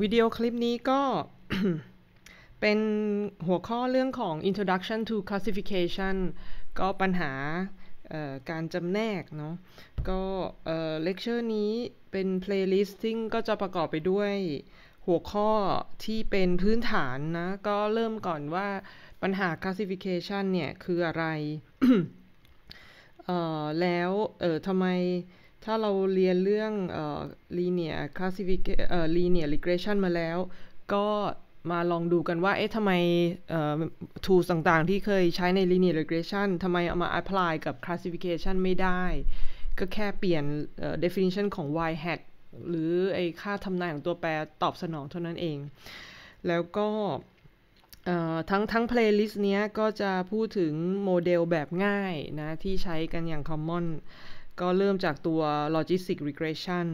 วิดีโอคลิปนี้ก็เป็นหัวข้อเรื่องของ Introduction to Classification ก็ปัญหาการจำแนกเนาะ ก็เลคเชอร์นี้เป็น playlist ซึ่งก็จะประกอบไปด้วยหัวข้อที่เป็นพื้นฐานนะ ก็เริ่มก่อนว่าปัญหา classification เนี่ย คืออะไร แล้วทำไมถ้าเราเรียนเรื่องเอ่อ linear classification เอ่อ linear regression มาแล้ว ก็มาลองดูกันว่า เอ๊ะทำไมเอ่อ tools ต่างๆ ที่เคยใช้ใน linear regression ทำไมเอามา apply กับ classification ไม่ได้ ก็แค่เปลี่ยน definition ของ y hat หรือไอ้ค่าทำนายของตัวแปรตอบสนองเท่านั้นเอง แล้วก็ทั้งทั้งเพลย์ลิสต์เนี้ยก็จะพูดถึงโมเดลแบบง่ายนะที่ใช้กันอย่างคอมมอนก็เริ่มจากตัว logistic regression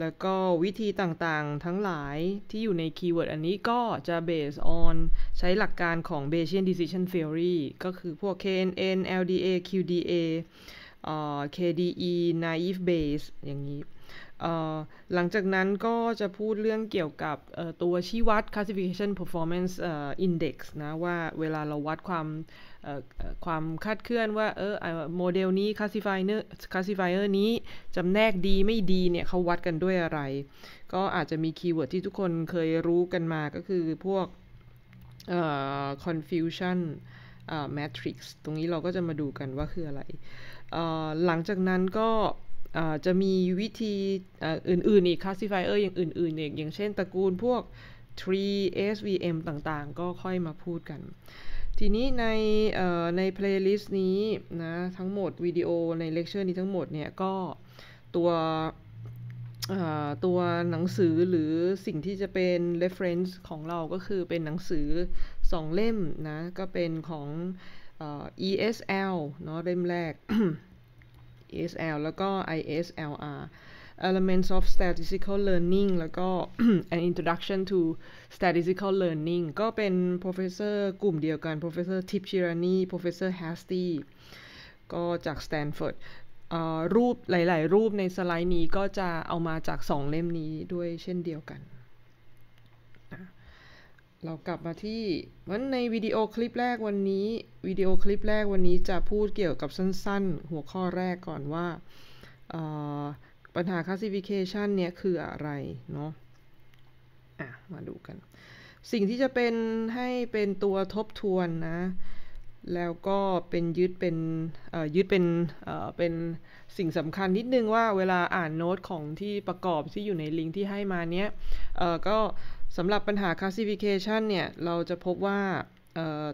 แล้วก็วิธีต่าง ๆ ทั้งหลายที่อยู่ในคีย์เวิร์ดอันนี้ก็จะ based on ใช้หลักการของ Bayesian decision theory ก็คือพวก KNN LDA QDA KDE naive base อย่างนี้ หลังจากนั้นก็จะพูดเรื่องเกี่ยวกับตัวชี้วัด classification performance index นะว่าเวลาเราวัดความความคาดเคลื่อนว่าเออโมเดลนี้คลาสสิฟายเนอร์คลาสสิฟายเออร์นี้ จำแนกดีไม่ดีเนี่ยเขาวัดกันด้วยอะไร ก็อาจจะมีคีย์เวิร์ดที่ทุกคนเคยรู้กันมาก็คือพวก confusion matrix ตรงนี้เราก็จะมาดูกันว่าคืออะไร หลังจากนั้นก็จะมีวิธีอื่นๆอีกคสิฟายเออร์อย่างอื่น ๆอีกอย่างเช่นตระกูลพวก tree svm ต่างๆ ก็ค่อยมาพูดกันทีนี้ในในเพลย์ลิสต์นี้นะทั้งหมดวิดีโอในเลคเชอร์นี้ทั้งหมดเนี่ยก็ตัวตัวหนังสือหรือสิ่งที่จะเป็น reference ของเราก็คือเป็นหนังสือ 2 เล่มนะก็เป็นของ ESL เนาะเล่มแรก ESL แล้วก็ ISLR elements of statistical learning แล้วก็ an introduction to statistical learning ก็เป็น professor กลุ่มเดียวกัน professor Tip Chirani professor Hasty ก็จาก Stanford รูปหลายๆ รูปในสไลด์นี้ก็จะเอามาจากสองเล่มนี้ด้วยเช่นเดียวกัน เรากลับมาที่ วันในวิดีโอคลิปแรกวันนี้ วิดีโอคลิปแรกวันนี้จะพูดเกี่ยวกับสั้น ๆ หัวข้อแรกก่อนว่าปัญหา classification เนี่ยคืออะไร เนาะอ่ะ มาดูกัน สิ่งที่จะเป็น ให้เป็นตัวทบทวน นะ แล้วก็เป็นยึดเป็นยึดเป็นเป็นสิ่งสำคัญนิดนึงว่าเวลาอ่านโน้ตของที่ประกอบที่อยู่ในลิงก์ที่ให้มา เนี้ยก็สำหรับปัญหา classification เนี่ย เราจะพบว่า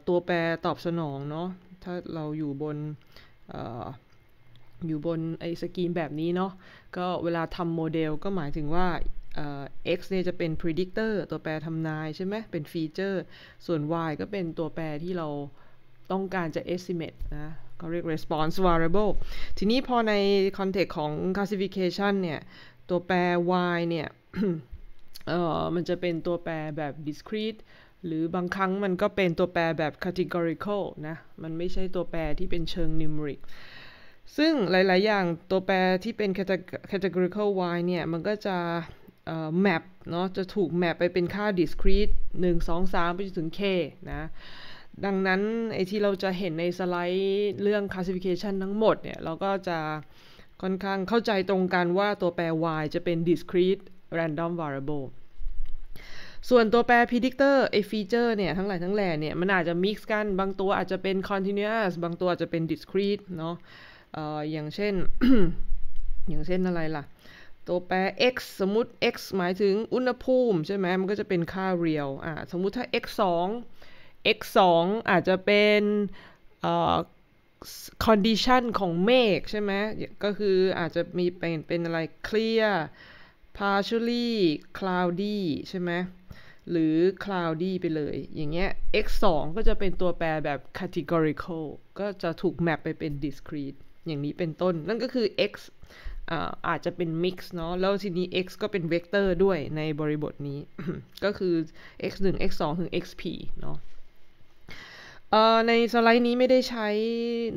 ตัวแปรตอบสนองเนาะ ถ้าเราอยู่บนอยู่บนไอ้สกรีนแบบนี้เนาะ ก็เวลาทำโมเดลก็หมายถึงว่า x เนี่ยจะเป็น predictor ตัวแปรทำนายใช่ไหม เป็นฟีเจอร์ส่วน y ก็เป็นตัวแปรที่เราต้องการจะ estimate นะ ก็เรียก response variable ทีนี้พอใน context ของ classification เนี่ย ตัวแปร y เนี่ย มันจะเป็นตัวแปรแบบ discrete หรือบางครั้งมันก็เป็นตัวแปรแบบ categorical นะ มันไม่ใช่ตัวแปรที่เป็นเชิง numeric ซึ่งหลายๆ อย่างตัวแปรที่เป็น categorical y เนี่ย มันก็จะ map เนาะ จะถูก map ไปเป็นค่า discrete 1 2 3 ไปจนถึง k นะ ดังนั้น ไอที่เราจะเห็นในสไลด์เรื่อง classification ทั้งหมดเนี่ย เราก็จะค่อนข้างเข้าใจตรงกันว่าตัวแปร y จะเป็น discrete random variable ส่วนตัวแปร predictor ไอ feature เนี่ย ทั้งหลายทั้งแหล่เนี่ย มันอาจจะ mix กัน บางตัวอาจจะเป็น continuous บางตัวอาจจะเป็น discrete เนาะอย่างเช่น อย่างเช่นอะไรล่ะ ตัวแปร x สมมติ x หมายถึงอุณหภูมิ ใช่ไหม มันก็จะเป็นค่าเรียวอ่าสมมุติถ้า x 2 x 2อาจจะเป็นเอ่อ condition ของเมฆใช่ไหมก็คืออาจจะมีเป็นเป็นอะไร clear partially cloudy ใช่ไหม หรือ cloudy ไปเลย อย่างเงี้ย x 2ก็จะเป็นตัวแปรแบบ categorical ก็จะถูกแมปไปเป็น discrete อย่างนี้เป็นต้น นั่นก็คือ x อาอาจจะเป็น mix เนาะ แล้วทีนี้ x ก็เป็นเวกเตอร์ด้วยในบริบทนี้ ก็คือ x 1 x 2ถึง xp เนาะในสไลด์นี้ไม่ได้ใช้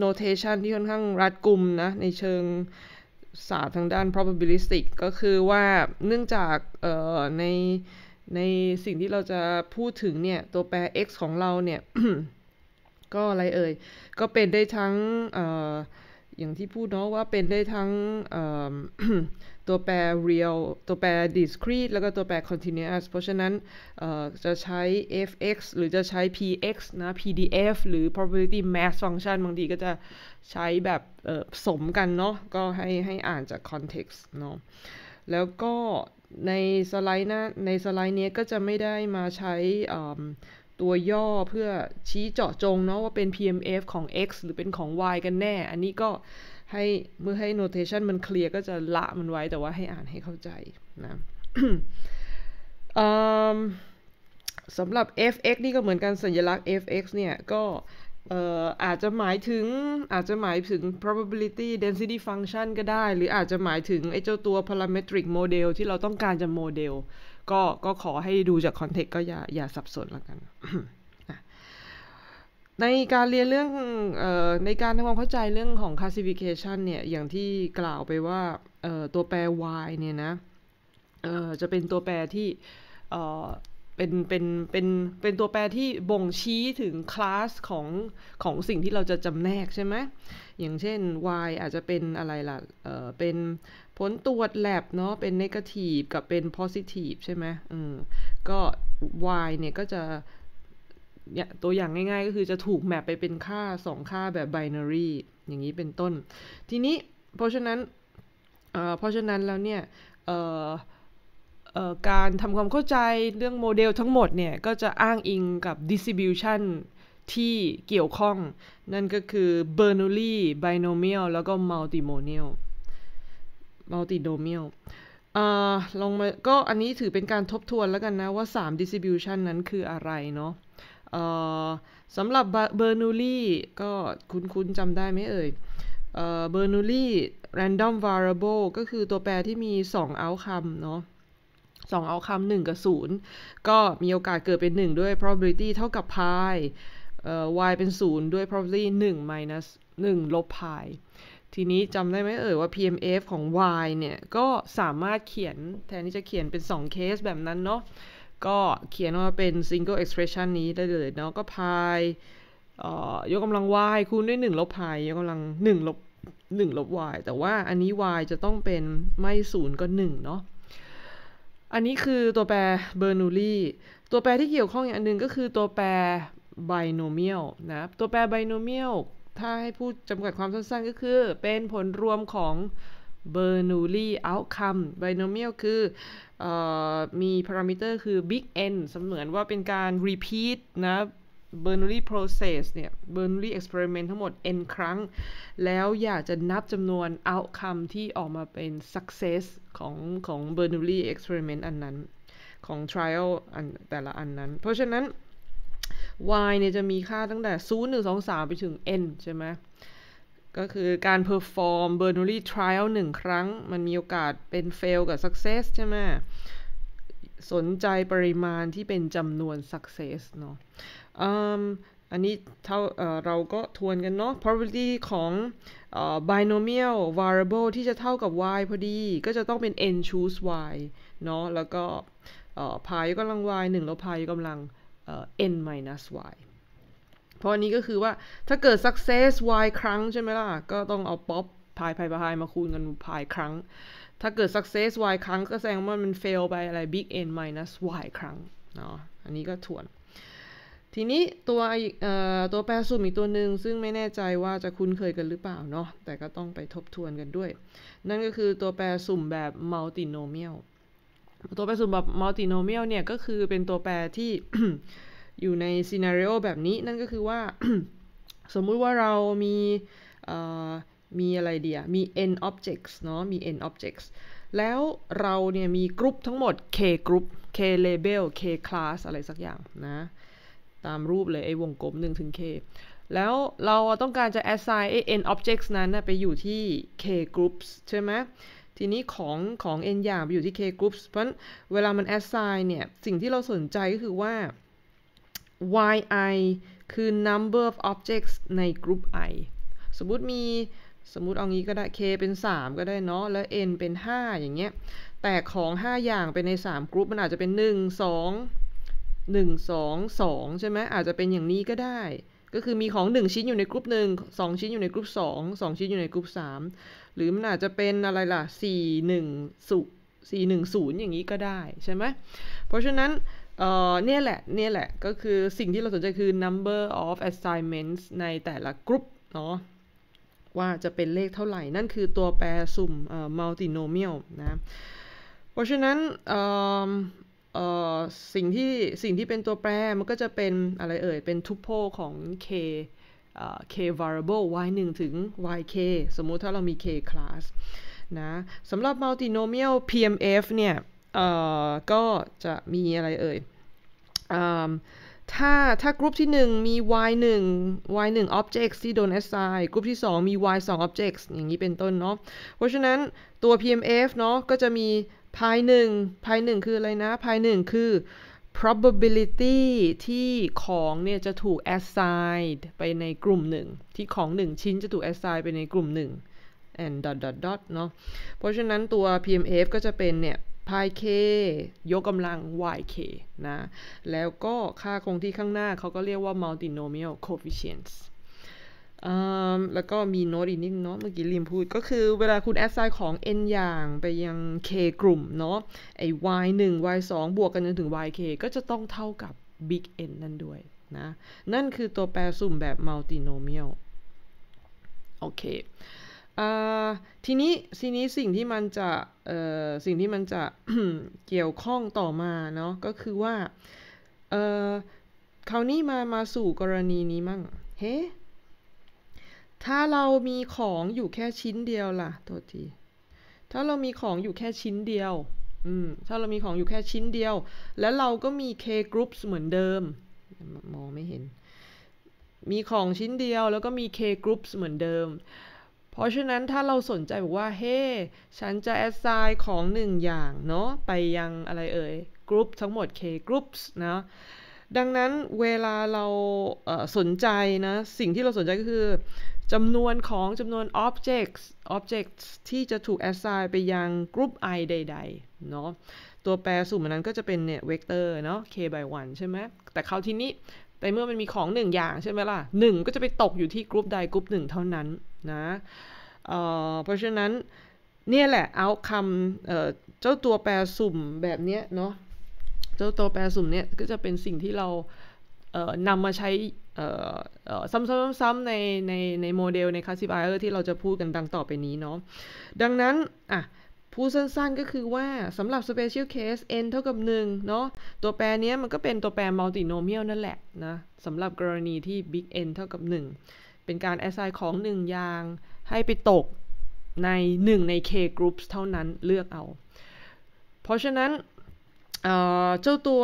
notation ที่ค่อนข้างรัดกุมนะในเชิงศาสตร์ทางด้าน probabilistic ก็คือว่าเนื่องจากใน ในสิ่งที่เราจะพูดถึงเนี่ย ตัวแปร x ของเราเนี่ย ก็อะไรเอ่ย ก็เป็นได้ทั้ง เอย่างที่พูดเนาะว่าเป็นได้ทั้งตัวแปร real ตัวแปร discrete แล้วก็ตัวแปร continuous เพราะฉะนั้นจะใช้ fx หรือจะใช้ px นะ pdf หรือ probability mass function บางทีก็จะใช้แบบสมกันเนาะก็ให้ให้อ่านจาก context เนาะแล้วก็ในสไลด์นะในสไลด์นี้ก็จะไม่ได้มาใช้ตัวย่อเพื่อชี้เจาะจงเนาะว่าเป็น PMF ของ x หรือเป็นของ y กันแน่ อันนี้ก็ให้เมื่อให้ notation มันเคลียร์ก็จะละมันไว้แต่ว่าให้อ่านให้เข้าใจนะสำหรับ fx นี่ก็เหมือนกันสัญลักษณ์ fx เนี่ย ก็อาจจะหมายถึงอาจจะหมายถึง probability density function ก็ได้ หรืออาจจะหมายถึงไอ้เจ้าตัว parametric model ที่เราต้องการจะโมเดลก็ก็ขอให้ดูจากคอนเทกต์ก็อย่าอย่าสับสนแล้วกัน ในการเรียนเรื่องออในการทำความเข้าใจเรื่องของ classification เนี่ยอย่างที่กล่าวไปว่าตัวแปร y เนี่ยนะจะเป็นตัวแปรที่เป็นเป็นเป็นเป็นตัวแปรที่บ่งชี้ถึงคลาสของของสิ่งที่เราจะจำแนกใช่ไหมอย่างเช่น y อาจจะเป็นอะไรล่ะเเป็นผลตรวจแ a บเนาะเป็นเนกาทีฟกับเป็นโพซิทีฟใช่ไหมเออก็ y เนี่ย ก็จะ ตัวอย่างง่ายๆ ก็คือจะถูกแมปไปเป็นค่า 2 ค่าแบบ binary อย่างนี้เป็นต้น ทีนี้ เพราะฉะนั้นเเพราะฉะนั้นแล้วเนี่ยการทำความเข้าใจเรื่องโมเดลทั้งหมดเนี่ย ก็จะอ้างอิงกับ distribution ที่เกี่ยวข้อง นั่นก็คือ Bernoulli binomial แล้วก็ multinomial มัลติโ o เมียลองมา ก็อันนี้ถือเป็นการทบทวนแล้วกันนะว่า 3 distribution นั้นคืออะไรเนาะสำหรับเบอร์นูลีก็คุ้นๆจำได้ไหมเอ่ยเบอร์นูลี random variable ก็คือตัวแปรที่มี 2 outcome เนาะสองเอาคำหนึ่งกับ 0 ก็มีโอกาสเกิดเป็น 1 ด้วย probability เท่ากับ pi y เป็น 0 ด้วย probability 1 minus 1ลบ pi ทีนี้จำได้ไหมเอ่ยว่า PMF ของ y เนี่ย ก็สามารถเขียนแทนที่จะเขียนเป็น 2 เคสแบบนั้นเนาะก็เขียนออกมาเป็น single expression นี้ได้เลยเนาะก็พายยกกำลัง y คูณด้วย 1 ลบพายยกกำลัง1ลบ1ลบ y แต่ว่าอันนี้ y จะต้องเป็นไม่ศูนย์ก็ 1 เนาะอันนี้คือตัวแปรเบอร์นูลีตัวแปรที่เกี่ยวข้องอย่างนึ่งก็คือตัวแปรไบ n น m ม a l ลนะตัวแปรไบ n น m ม a l ลถ้าให้พูดจำกัดความสั้นๆก็คือเป็นผลรวมของเบอร์นูลีเอาคัม e b โนเมียลคืออมีพารามิเตอร์คือ Big N เสมือนว่าเป็นการ repeat นะเบอร์นูลี process เนี่ยเบอร์นูลี experiment ทั้งหมด n ครั้ง แล้วอยากจะนับจำนวน outcome ที่ออกมาเป็น success ของของเบอร์นูลี experiment อันนั้นของ trial อันแต่ละอันนั้น เพราะฉะนั้น y เนี่ย จะมีค่าตั้งแต่ 0 1 2 3 ไปถึง n ใช่ไหม ก็คือการ perform Bernoulli trial หนึ่งครั้ง มันมีโอกาสเป็น fail กับ success ใช่ไหม สนใจปริมาณที่เป็นจำนวน success เนาะอันนี้เท่าเราก็ทวนกันเนาะ probability ของ binomial variable ที่จะเท่ากับ y พอดี ก็จะต้องเป็น n choose y เนาะ แล้วก็พายกํำลัง y 1แล้ว pi ยกํำลังเอ n minus y เพราะอันนี้ก็คือว่าถ้าเกิด success y ครั้งใช่ไหมล่ะ ก็ต้องเอาป๊อปพายพายพายมาคูณกันพายครั้ง ถ้าเกิด success y ครั้งก็แสดงว่ามัน fail ไปอะไร big n minus y ครั้งเนาะอันนี้ก็ทวน ทีนี้ตัวตัวแปรสุ่มอีกตัวหนึ่งซึ่งไม่แน่ใจว่าจะคุ้นเคยกันหรือเปล่าเนาะแต่ก็ต้องไปทบทวนกันด้วย นั่นก็คือตัวแปรสุ่มแบบ multinomial ตัวแปรสุ่มแบบมัลติโนเมียลเนี่ยก็คือเป็นตัวแปรที่อยู่ในซีน n รี i o แบบนี้นั่นก็คือว่าสมมุติว่าเรามีมีอะไรเดียมี n objects เนาะมี n objects แล้วเราเนี่ยมีกรุ๊ปทั้งหมด k group k label k class อะไรสักอย่างนะ ตามรูปเลยไอ้วงกลม 1 ถึง k แล้วเราต้องการจะ assign n objects นั้นไปอยู่ที่ k groups ใช่ไหมทีนี้ของของ n อย่างไปอยู่ที่ k groups เพราะเวลามัน assign เนี่ย สิ่งที่เราสนใจก็คือว่า yi คือ number of objects ใน group i สมมติมีสมมติเอางี้ก็ได้ k เป็น 3 ก็ได้เนาะแล้ว n เป็น 5 อย่างเงี้ย แต่ของ 5 อย่างเป็นใน3กรุ๊ปมันอาจจะเป็น 1 2 1 2 2 ใช่ไหมอาจจะเป็นอย่างนี้ก็ได้ ก็คือมีของ 1 ชิ้นอยู่ในกลุ่ม1 2 ชิ้นอยู่ในกลุ่ม2 2 ชิ้นอยู่ในกลุ่ม3หรือมันอาจจะเป็นอะไรล่ะ 4 1 0 4 1 0 อย่างนี้ก็ได้ใช่ไหม เพราะฉะนั้น เนี่ยแหละ เนี่ยแหละ ก็คือสิ่งที่เราสนใจคือ number of assignments ในแต่ละกรุ๊ปเนาะ ว่าจะเป็นเลขเท่าไหร่ นั่นคือตัวแปรสุ่ม multinomial นะ เพราะฉะนั้นสิ่งที่ สิ่งที่เป็นตัวแปร มันก็จะเป็นอะไรเอ่ย เป็นทุพโพของ k k variable y 1ถึง yk สมมุติถ้าเรามี k class นะสำหรับ multinomial PMF เนี่ยก็จะมีอะไรเอ่ย ถ้าถ้ากรุ๊ปที่ 1 มี y 1 y 1 objects ที่โดน assign กรุ๊ปที่ 2 มี y 2 objects อย่างนี้เป็นต้นเนาะ เพราะฉะนั้นตัว PMF เนาะก็จะมี pi 1 pi 1คืออะไรนะ pi 1คือ probability ที่ของเนี่ย จะถูก assign ไปในกลุ่มหนึ่ง ที่ของหนึ่งชิ้นจะถูก assign ไปในกลุ่มหนึ่ง and dot dot dot เนาะเพราะฉะนั้นตัว PMF ก็จะเป็นเนี่ย pi k ยกกำลัง yk นะ แล้วก็ค่าคงที่ข้างหน้าเขาก็เรียกว่า multinomial coefficients แล้วก็มีโน้ตอีกนิดเนาะเมื่อกี้ลิมพูดก็คือเวลาคุณแอดไซน์ของ n อย่างไปยัง k กลุ่มเนาะไอ้ y 1 y 2บวกกันจนถึง yk ก็จะต้องเท่ากับ big N นั่นด้วยนะ นั่นคือตัวแปรสุ่มแบบ multinomial โอเคทีนี้ทีนี้สิ่งที่มันจะสิ่งที่มันจะเกี่ยวข้องต่อมาเนาะก็คือว่าคราวนี้มามาสู่กรณีนี้มั่งเฮ้ถ้าเรามีของอยู่แค่ชิ้นเดียวล่ะ โทษที ถ้าเรามีของอยู่แค่ชิ้นเดียว อืม ถ้าเรามีของอยู่แค่ชิ้นเดียว แล้วเราก็มี K groups เหมือนเดิม มองไม่เห็น มีของชิ้นเดียว แล้วก็มี K groups เหมือนเดิม เพราะฉะนั้นถ้าเราสนใจบอกว่า เฮ้ hey, ฉันจะ assign ของหนึ่งอย่างเนาะ ไปยังอะไรเอ่ย group ทั้งหมด K groups นะดังนั้นเวลาเราสนใจนะ สิ่งที่เราสนใจก็คือจำนวนของจำนวน objects objects ที่จะถูก assign ไปยัง group i ใดๆเนาะตัวแปรสุ่มนั้นก็จะเป็นเนี่ยเวกเตอร์เนาะ k by 1ใช่ไหมแต่คราวที่นี้แต่เมื่อมันมีของหนึ่งอย่างใช่ไหมล่ะหนึ่งก็จะไปตกอยู่ที่กรุ๊ปใดกรุ๊ปหนึ่งเท่านั้นนะเเพราะฉะนั้น เนี่ยแหละเอาคำเจ้าตัวแปรสุ่มแบบเนี้ยเนาะเจ้าตัวแปรสุ่มเนี่ยก็จะเป็นสิ่งที่เราเนำมาใช้ซ้ำๆๆในในในโมเดลในคสิฟายเออร์ที่เราจะพูดกันดังต่อไปนี้เนาะดังนั้น อ่ะพูดสั้นๆก็คือว่าสำหรับ special case n เท่ากับ1เนาะตัวแปรนี้มันก็เป็นตัวแปร multinomial นั่นแหละนะสำหรับกรณีที่ big n เท่ากับ 1เป็นการ assign ของ 1 อย่างให้ไปตกใน 1 ใน k groups เท่านั้นเลือกเอา เพราะฉะนั้นเจ้าตัว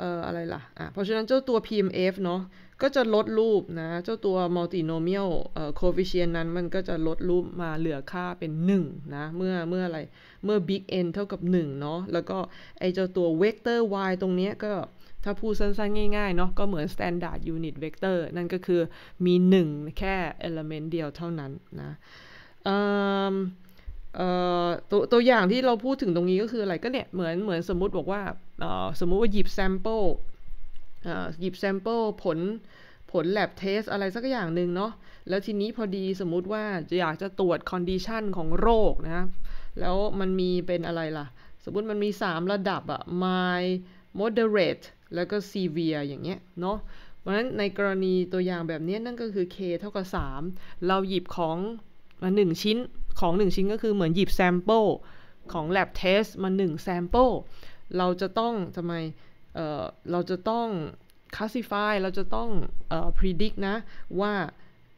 ออะไรล่ะะเพราะฉะนั้นเจ้าตัว PMF เนาะก็จะลดรูปนะ เจ้าตัวมัลติโนเมียลโค f f i ิเ e ียนั้นมันก็จะลดรูปมาเหลือค่าเป็น1นะเมื่อเมื่ออะไรเมื่อ big n เท่ากับ 1 เนาะแล้วก็ ไอเจ้าตัวเวกเตอร์ y ตรงนี้ก็ ถ้าพูดสั้นๆง่ายๆ เนาะก็เหมือน standard unit vector นั่นก็คือมี 1 แค่ element เดียวเท่านั้นนะตัวตัวอย่างที่เราพูดถึงตรงนี้ก็คืออะไรก็เนี่ย เหมือนเหมือนสมมุติบอกว่าสมมุติว่าหยิบ sample หยิบแซมเปิลผลผล lab test อะไร สักอย่างหนึ่งเนาะ แล้วทีนี้พอดีสมมุติว่าอยากจะตรวจ condition ของโรคนะแล้วมันมีเป็นอะไรล่ะ สมมติมันมี 3 ระดับอะ mild moderate แล้วก็ severe อย่างเงี้ย เนาะ เพราะฉะนั้นในกรณีตัวอย่างแบบนี้นั่นก็คือ k เท่ากับ 3 เราหยิบของมา1ชิ้น ของ 1 ชิ้นก็คือเหมือนหยิบแซมเปิลของ lab test มา1 sample เราจะต้องทำไมเเราจะต้อง classify เราจะต้องอ predict นะว่า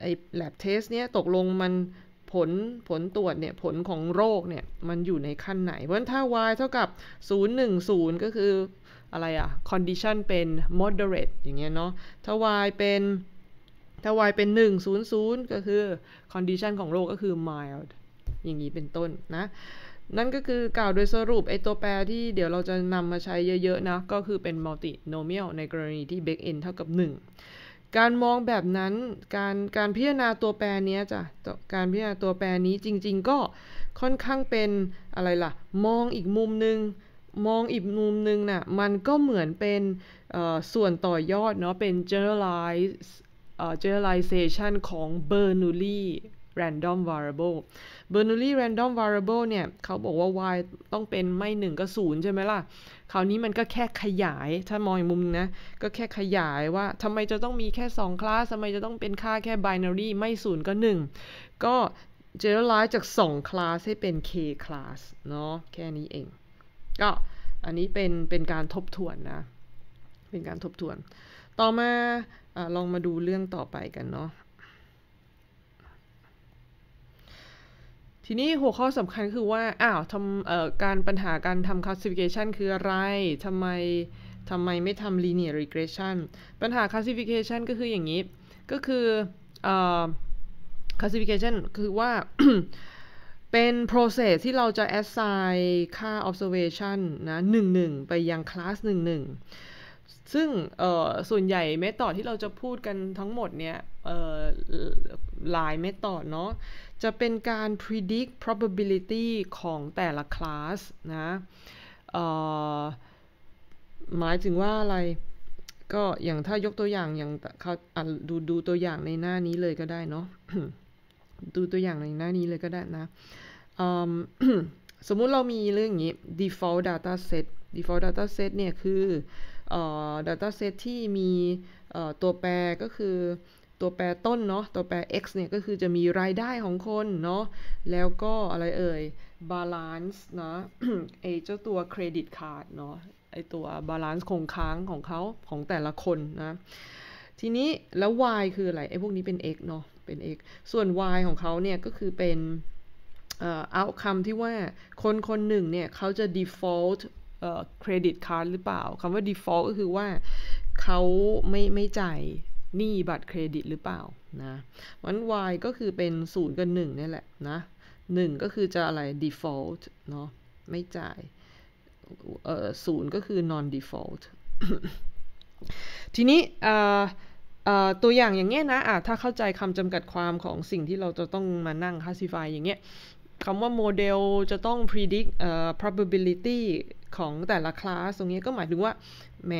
ไอ้ lab test เนี้ยตกลงมันผลผลตรวจเนี่ย ผลของโรคเนี่ย มันอยู่ในขั้นไหน เพราะฉะนั้นถ้า y เท่ากับ 010 ก็คืออะไรอะ condition เป็น moderate อย่างเงี้ยเนาะ ถ้า y เป็นถ้า y เป็น 100 ก็คือ condition ของโรคก็คือ mild อย่างนี้เป็นต้นนะนั่นก็คือกล่าวโดยสรุป ไอตัวแปรที่เดี๋ยวเราจะนำมาใช้เยอะๆนะ ก็คือเป็น multinomial ในกรณีที่ b บกเอ n เท่ากับ1การมองแบบนั้น การการพิจารณาตัวแปรนี้จ้ะการพิจารณาตัวแปรนี้จริงๆก็ค่อนข้างเป็นอะไรล่ะ มองอีกมุมนึง มองอีกมุมนึงนะ่ะมันก็เหมือนเป็นส่วนต่อยอดเนาะเป็น generalize generalization ของ Bernoulli random variable Bernoulli Random Variable เนี่ย เขาบอกว่า y ต้องเป็นไม่ 1 ก็ 0 ใช่ไหมล่ะ คราวนี้มันก็แค่ขยาย ถ้ามองมุมนะ ก็แค่ขยายว่าทำไมจะต้องมีแค่ 2 คลาส ทำไมจะต้องเป็นค่าแค่ binary ไม่ 0 ก็ 1 ก็ generalize จาก 2 คลาสให้เป็น k class เนาะแค่นี้เอง ก็ อันนี้เป็นเป็นการทบทวนนะ เป็นการทบทวน ต่อมาอลองมาดูเรื่องต่อไปกันเนาะทีนี้หัวข้อสำคัญคือว่าอ้าวทำเอ่อการปัญหาการทำ classification คืออะไรทำไมทำไมไม่ทำ linear regression ปัญหา classification ก็คืออย่างนี้ ก็คือเอ่อ classification คือว่าเป็น process ที่เราจะ assign ค่า observation นะหนึ่งหนึ่งไปยัง class หนึ่งหนึ่งซึ่งส่วนใหญ่เมธอดที่เราจะพูดกันทั้งหมดเนี่ยหลายเมธอดเนาะจะเป็นการ predict probability ของแต่ละคลาสนะหมายถึงว่าอะไร ก็อย่างถ้ายกตัวอย่างอย่างเขาดูดูตัวอย่างในหน้านี้เลยก็ได้เนาะ ดูตัวอย่างในหน้านี้เลยก็ได้นะ สมมุติเรามีเรื่องอย่างนี้ default data set default data set เนี่ยคือ data set ที่มีตัวแปรก็คือตัวแปรต้นเนาะตัวแปร x เนี่ยก็คือจะมีรายได้ของคนเนาะแล้วก็อะไรเอ่ย balance นะไอเจ้าตัวเครดิตคาร์ดเนาะไอตัว balance คงค้างของเขาของแต่ละคนนะทีนี้แล้ว y คืออะไรไอพวกนี้เป็น x เนาะเป็น x ส่วน y ของเขาเนี่ยก็คือเป็นเอ o m e ที่ว่าคนคนหนึ่งเนี่ยเขาจะ default เครดิตคาร์ดหรือเปล่าคำว่า default ก็คือว่าเขาไม่ไม่จ่ายหนี้บัตรเครดิตหรือเปล่านะมัน y ก็คือเป็น 0 กับ1นี่แหละนะ1 ก็คือจะอะไร default เนาะไม่จ่าย เอ่อศูนย์ก็คือ non default ทีนี้อ่อตัวอย่างอย่างเงี้ยนะะถ้าเข้าใจคำจำกัดความของสิ่งที่เราจะต้องมานั่ง classify อย่างเงี้ยคำว่าโมเดลจะต้อง predict uh, probability ของแต่ละคลาสตรงนี้ก็หมายถึงว่าแหม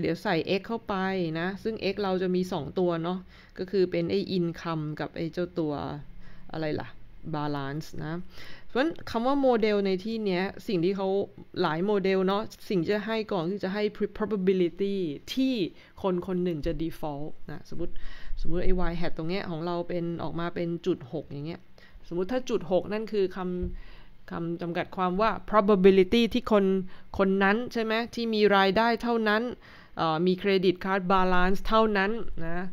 เดี๋ยวใส่ x เข้าไปนะ ซึ่ง x เราจะมี 2 ตัวเนาะก็คือเป็น ไอ้ income กับ ไอ้เจ้าตัวอะไรล่ะ balance นะเพราะฉะนั้นคำว่าโมเดลในที่นี้สิ่งที่เขาหลายโมเดลเนาะสิ่งจะให้ก่อนคือจะให้ probability ที่คนคนหนึ่งจะ default นะ สมมติ สมมติไอ้ y hat ตรงเนี้ยของเราเป็นออกมาเป็นจุด6อย่างเงี้ยสมมติถ้าจุด6นั่นคือคำคำจำกัดความว่า probability ที่คนคนนั้นใช่ไหมที่มีรายได้เท่านั้น มีเครดิตการ์ดบาลานซ์เท่านั้นนะ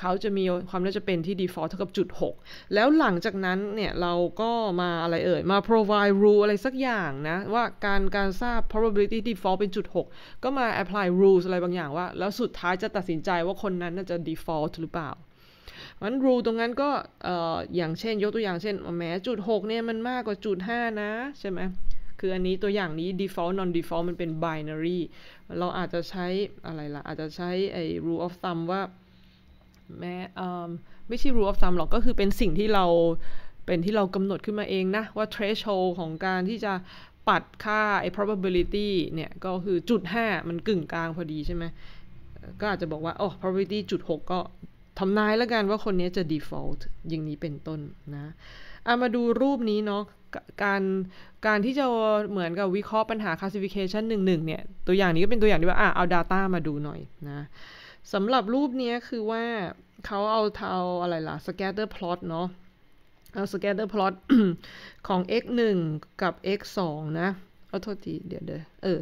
เขาจะมีความน่าจะเป็นที่ default เท่ากับจุด6แล้วหลังจากนั้นเนี่ย เราก็มาอะไรเอ่ย มา provide rule อะไรสักอย่างนะ ว่าการการทราบ probability default เป็นจุด6ก็มา apply rules อะไรบางอย่างว่า แล้วสุดท้ายจะตัดสินใจว่าคนนั้นน่าจะ default หรือเปล่าเพราะนั้นรูตรงนั้นก็อย่างเช่นยกตัวอย่างเช่นแม้จุด6เนี่ย มันมากกว่าจุด5นะ ใช่ไหมคืออันนี้ตัวอย่างนี้ default non default มันเป็น binary เราอาจจะใช้อะไรล่ะ อาจจะใช้ไอ้ rule of thumb ว่าแม้ไม่ใช่ rule of thumb หรอก ก็คือเป็นสิ่งที่เราเป็นที่เรากำหนดขึ้นมาเองนะ ว่า threshold ของการที่จะ ปัดค่าไอ้ probability เนี่ย ก็คือจุด5มันกึ่งกลางพอดีใช่ไหมก็อาจจะบอกว่าโอ้ probability จุด6ก็ทำนายแล้วกันว่าคนนี้จะ default อย่างนี้เป็นต้นนะเอามาดูรูปนี้เนาะการการที่จะเหมือนกับวิเคราะห์ปัญหา classification 1 1เนี่ย ตัวอย่างนี้ก็เป็นตัวอย่างที่ว่าอ่ะเอา data มาดูหน่อยนะสำหรับรูปนี้คือว่าเขาเอาเทาอะไรล่ะ scatter plot เนาะเอา scatter plot ของ x 1กับ x 2นะเอาโทษที เดี๋ยวเดี๋ยวเออ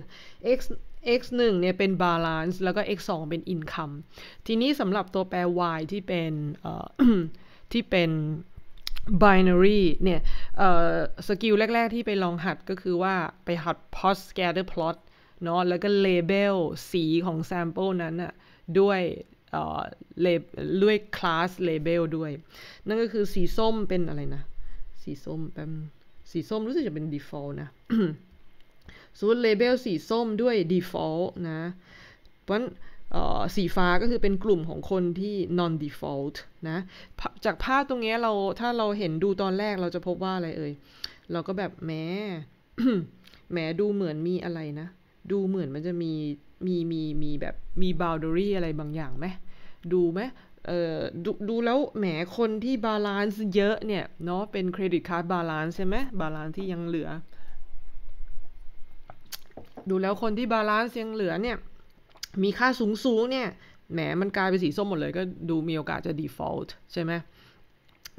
x x 1เนี่ยเป็น balance แล้วก็ x 2เป็น income ทีนี้สำหรับตัวแปร y ที่เป็นที่เป็น binary เนี่ยสกิลแรก ๆ ที่ไปลองหัดก็คือว่าไปหัด plot scatter plot เนาะแล้วก็ label สีของ sample นั้นอะด้วยด้วย class label ด้วย นั่นก็คือสีส้มเป็นอะไรนะสีส้มเป็นสีส้มรู้สึกจะเป็น default นะสมมติเลเบลสีส้มด้วย default นะ เพราะสีฟ้าก็คือเป็นกลุ่มของคนที่ non default นะ จากภาพตรงนี้เราถ้าเราเห็นดูตอนแรกเราจะพบว่าอะไรเอ่ยเราก็แบบแหมแหมดูเหมือนมีอะไรนะ ดูเหมือนมันจะมีมีมีมีแบบมี boundary อะไรบางอย่างไหมดูไหมเออดดูแล้วแหมคนที่บาลานซ์เยอะเนี่ยเนาะเป็นเครดิตการ์ดบาลานซ์ใช่ไหมบาลานซ์ที่ยังเหลือดูแล้วคนที่บาลานซ์ยังเหลือเนี่ย มีค่าสูงสูงเนี่ยแหมมันกลายเป็นสีส้มหมดเลยก็ดูมีโอกาสจะ default ใช่ไหม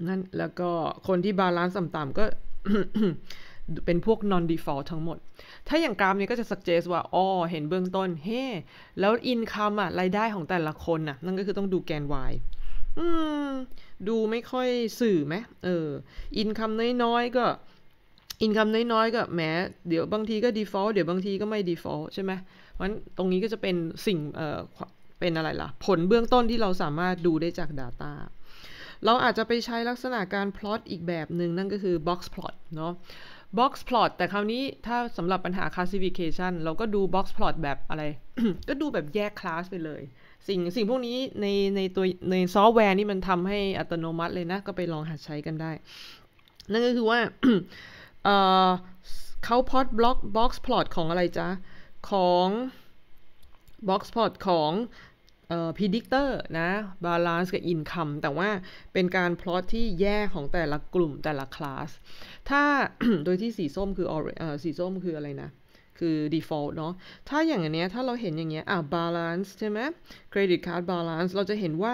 นั่นแล้วก็คนที่บาลานซ์ต่ำๆก็ เป็นพวก non default ทั้งหมด ถ้าอย่างกราฟนี้ก็จะ suggest ว่า อ๋อเห็นเบื้องต้นเฮ้ hey, แล้ว income อะรายได้ของแต่ละคนน่ะนั่นก็คือต้องดูแกน y อืม ดูไม่ค่อยสื่อไหมเอออินคำน้อยๆก็อินคัมน้อยๆ ก็แหมเดี๋ยวบางทีก็ default เดี๋ยวบางทีก็ไม่ default ใช่ไหมเพราะฉะนั้นตรงนี้ก็จะเป็นสิ่งเอ่อเป็นอะไรล่ะ ผลเบื้องต้นที่เราสามารถดูได้จาก Data เราอาจจะไปใช้ลักษณะการ plot อีกแบบหนึ่งนั่นก็คือ box plot เนาะ box plot แต่คราวนี้ถ้าสำหรับปัญหา classification เราก็ดู box plot แบบอะไร ก็ดูแบบแยก class ไปเลย สิ่งสิ่งพวกนี้ในในตัวในซอฟต์แวร์นี่มันทำให้อัตโนมัติเลยนะ ก็ไปลองหัดใช้กันได้ นั่นก็คือว่าเอ่อเขาพอดบล็อกบ็อกซ์พลอตของอะไรจ๊ะของบ็อกซ์พลอตของเอ่อ predictor นะ balance กับ income แต่ว่าเป็นการพลอตที่แยกของแต่ละกลุ่มแต่ละคลาส ถ้าโดยที่สีส้มคืออสีส้มคืออะไรนะ คือ default เนาะถ้าอย่างเนี้ยถ้าเราเห็นอย่างเงี้ยอ่ะ balance ใช่ไหม credit card balance เราจะเห็นว่า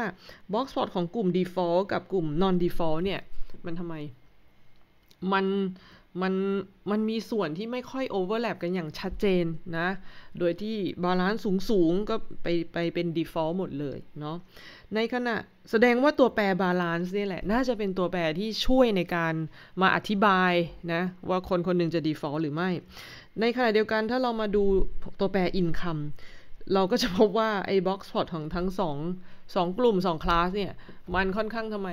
box plot ของกลุ่ม default กับกลุ่ม non default เนี่ยมันทำไม มันมันมันมีส่วนที่ไม่ค่อยโอเวอร์แลปกันอย่างชัดเจนนะ โดยที่บาลานซ์สูง ๆ ก็ไป ไปเป็น default หมดเลย เนาะ ในขณะแสดงว่าตัวแปรบาลานซ์นี่แหละน่าจะเป็นตัวแปรที่ช่วยในการมาอธิบายนะ ว่าคนคนนึงจะ default หรือไม่ ในขณะเดียวกันถ้าเรามาดูตัวแปร income เราก็จะพบว่า ไอ้บ็อกซ์พอตของทั้งสองสองกลุ่มสองคลาสเนี่ย มันค่อนข้างทำไม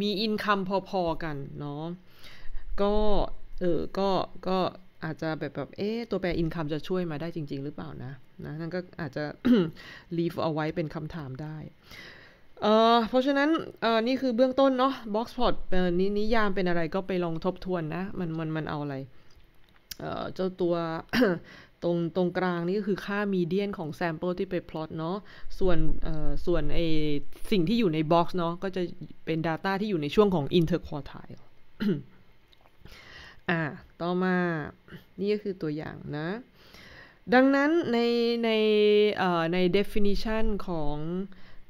มีอินคัมพอๆกันเนาะก็เออก็ ก็อาจจะแบบแบบ เอ๊ตัวแปรอินคัมจะช่วยมาได้จริง ๆหรือเปล่านะนะ นั่นก็อาจจะ leave เอาไว้เป็นคำถามได้ เออเพราะฉะนั้นอนี่คือเบื้องต้นเนาะ b o x p o ่อนินิยามเป็นอะไรก็ไปลองทบทวนนะ มันมันมันเอาอะไร เออเจ้าตัว ตรงตรงกลางนี่ก็คือค่ามีเดียนของแซมเปิลที่ไปพลอตเนาะ ส่วนอส่วนไอสิ่งที่อยู่ในบ็อกซ์เนาะ ก็จะเป็น Data ที่อยู่ในช่วงของ interquartile อ่าต่อมา นี่ก็คือตัวอย่างนะ ดังนั้นใน ในใน definition ของ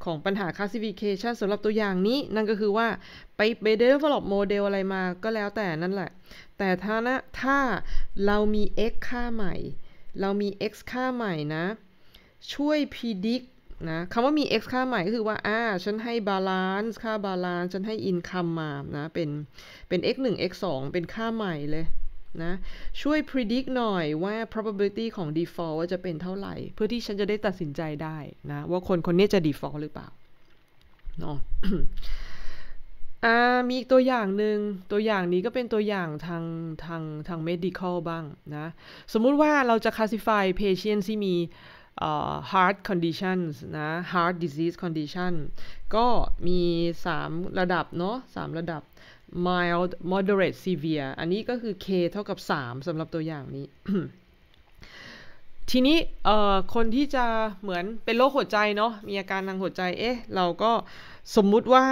ของปัญหา classification สำหรับตัวอย่างนี้นั่นก็คือว่าไปไป develop model อะไรมาก็แล้วแต่นั่นแหละ แต่ถ้านะถ้าเรามี x ค่าใหม่ เรามี x ค่าใหม่นะ ช่วย predict นะคำว่ามี x ค่าใหม่ก็คือว่า อ่า ฉันให้บาลานซ์ค่าบาลานซ์ ฉันให้อินคัมมานะเป็นเป็น x 1 x 2เป็นค่าใหม่เลยนะช่วย predict หน่อยว่า probability ของ default ว่าจะเป็นเท่าไหร่ เพื่อที่ฉันจะได้ตัดสินใจได้นะว่าคนคนนี้จะ default หรือเปล่าเนาะมีีตัวอย่างหนึ่งตัวอย่างนี้ก็เป็นตัวอย่างทางทางทาง medical บ้างนะ สมมุติว่าเราจะ classify patient ที่มี heart conditions นะ heart disease condition ก็มี 3 ระดับเนาะ3ระดับ mild moderate severe อันนี้ก็คือ k เท่ากับ 3สำหรับตัวอย่างนี้ ทีนี้คนที่จะเหมือนเป็นโรคหัวใจเนาะ มีอาการทางหัวใจ เอ๊ะ เราก็สมมุติว่า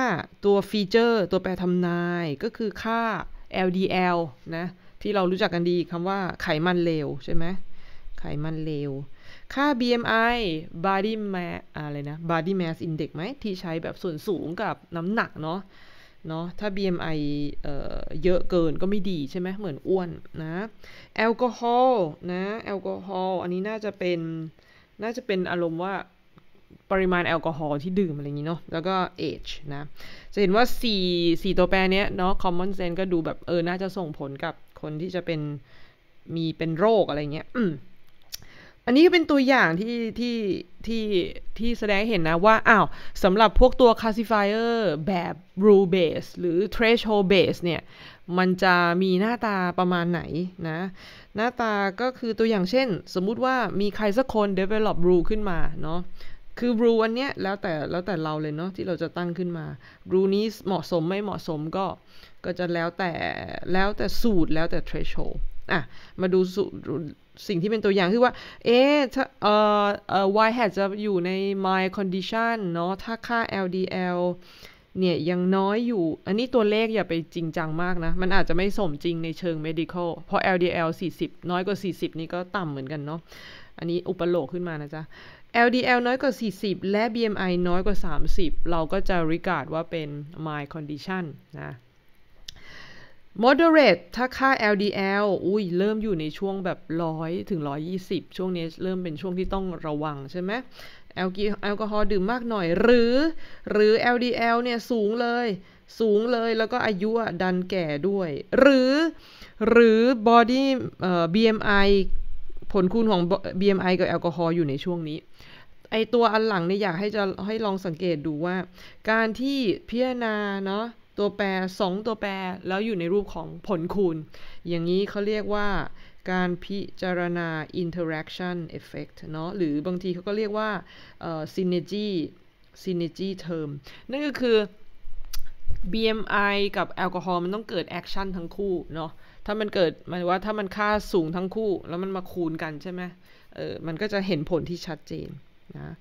ตัวฟีเจอร์ ตัวแปรทำนายก็คือค่า LDL นะ ที่เรารู้จักกันดีคำว่าไขมันเลวใช่ไหมไขมันเลวค่า BMI body mass อะไรนะ body mass index ไหมที่ใช้แบบส่วนสูงกับน้ำหนักเนาะเนาะถ้า BMI เอ่อเยอะเกินก็ไม่ดีใช่ไหมเหมือนอ้วนนะแอลกอฮอล์นะแอลกอฮอล์อันนี้น่าจะเป็นน่าจะเป็นอารมณ์ว่าปริมาณแอลกอฮอล์ที่ดื่มอะไรอย่างนี้เนาะแล้วก็ age นะ จะเห็นว่า4 4ตัวแปรเนี้ยเนาะ common sense ก็ดูแบบเออ น่าจะส่งผลกับคนที่จะเป็นมีเป็นโรคอะไรเงี้ย อืมอันนี้ก็เป็นตัวอย่างที่ที่ที่ที่แสดงเห็นนะว่า อ้าวสำหรับพวกตัว classifier แบบ rule base หรือ threshold base เนี่ย มันจะมีหน้าตาประมาณไหนนะหน้าตาก็คือตัวอย่างเช่น สมมุติว่ามีใครสักคน develop rule ขึ้นมาเนาะคือ rule อันเนี้ยแล้วแต่แล้วแต่เราเลยเนาะที่เราจะตั้งขึ้นมา rule นี้เหมาะสมไม่เหมาะสมก็ก็จะแล้วแต่ แล้วแต่สูตรแล้วแต่ threshold อ่ะมาดูสูตรสิ่งที่เป็นตัวอย่างคือว่า เอ๊ะเอ่อเอ่อ y hat จะอยู่ใน my condition เนาะ ถ้าค่า LDL เนี่ยยังน้อยอยู่ อันนี้ตัวเลขอย่าไปจริงจังมากนะ มันอาจจะไม่สมจริงในเชิง medical เพราะ LDL 40 น้อยกว่า 40 นี่ก็ต่ำเหมือนกันเนาะ อันนี้อุปโลกขึ้นมานะจ๊ะ LDL น้อยกว่า 40 และ BMI น้อยกว่า 30 เราก็จะ regard ว่าเป็น m y condition นะ moderate ถ้าค่า LDL อุ้ยเริ่มอยู่ในช่วงแบบ 100 ถึง 120 ช่วงนี้เริ่มเป็นช่วงที่ต้องระวังใช่ไหมแอลกอฮอล์ดื่มมากหน่อย หรือ หรือ LDL เนี่ยสูงเลย สูงเลย แล้วก็อายุดันแก่ด้วย หรือ หรือ body BMI ผลคูณของ BMI กับแอลกอฮอล์อยู่ในช่วงนี้ ไอตัวอันหลังเนี่ยอยากให้จะให้ลองสังเกตดูว่า การที่พิจารณาเนาะตัวแปร 2 ตัวแปรแล้วอยู่ในรูปของผลคูณ อย่างนี้เขาเรียกว่า การพิจารณา interaction effect เนาะหรือบางทีเขาก็เรียกว่า synergy synergy term นั่นก็คือ BMI กับแอลกอฮอล์มันต้องเกิดแอคชั่นทั้งคู่เนาะถ้ามันเกิดมันว่าถ้ามันค่าสูงทั้งคู่แล้วมันมาคูณกันใช่ไหมเออมันก็จะเห็นผลที่ชัดเจนนะ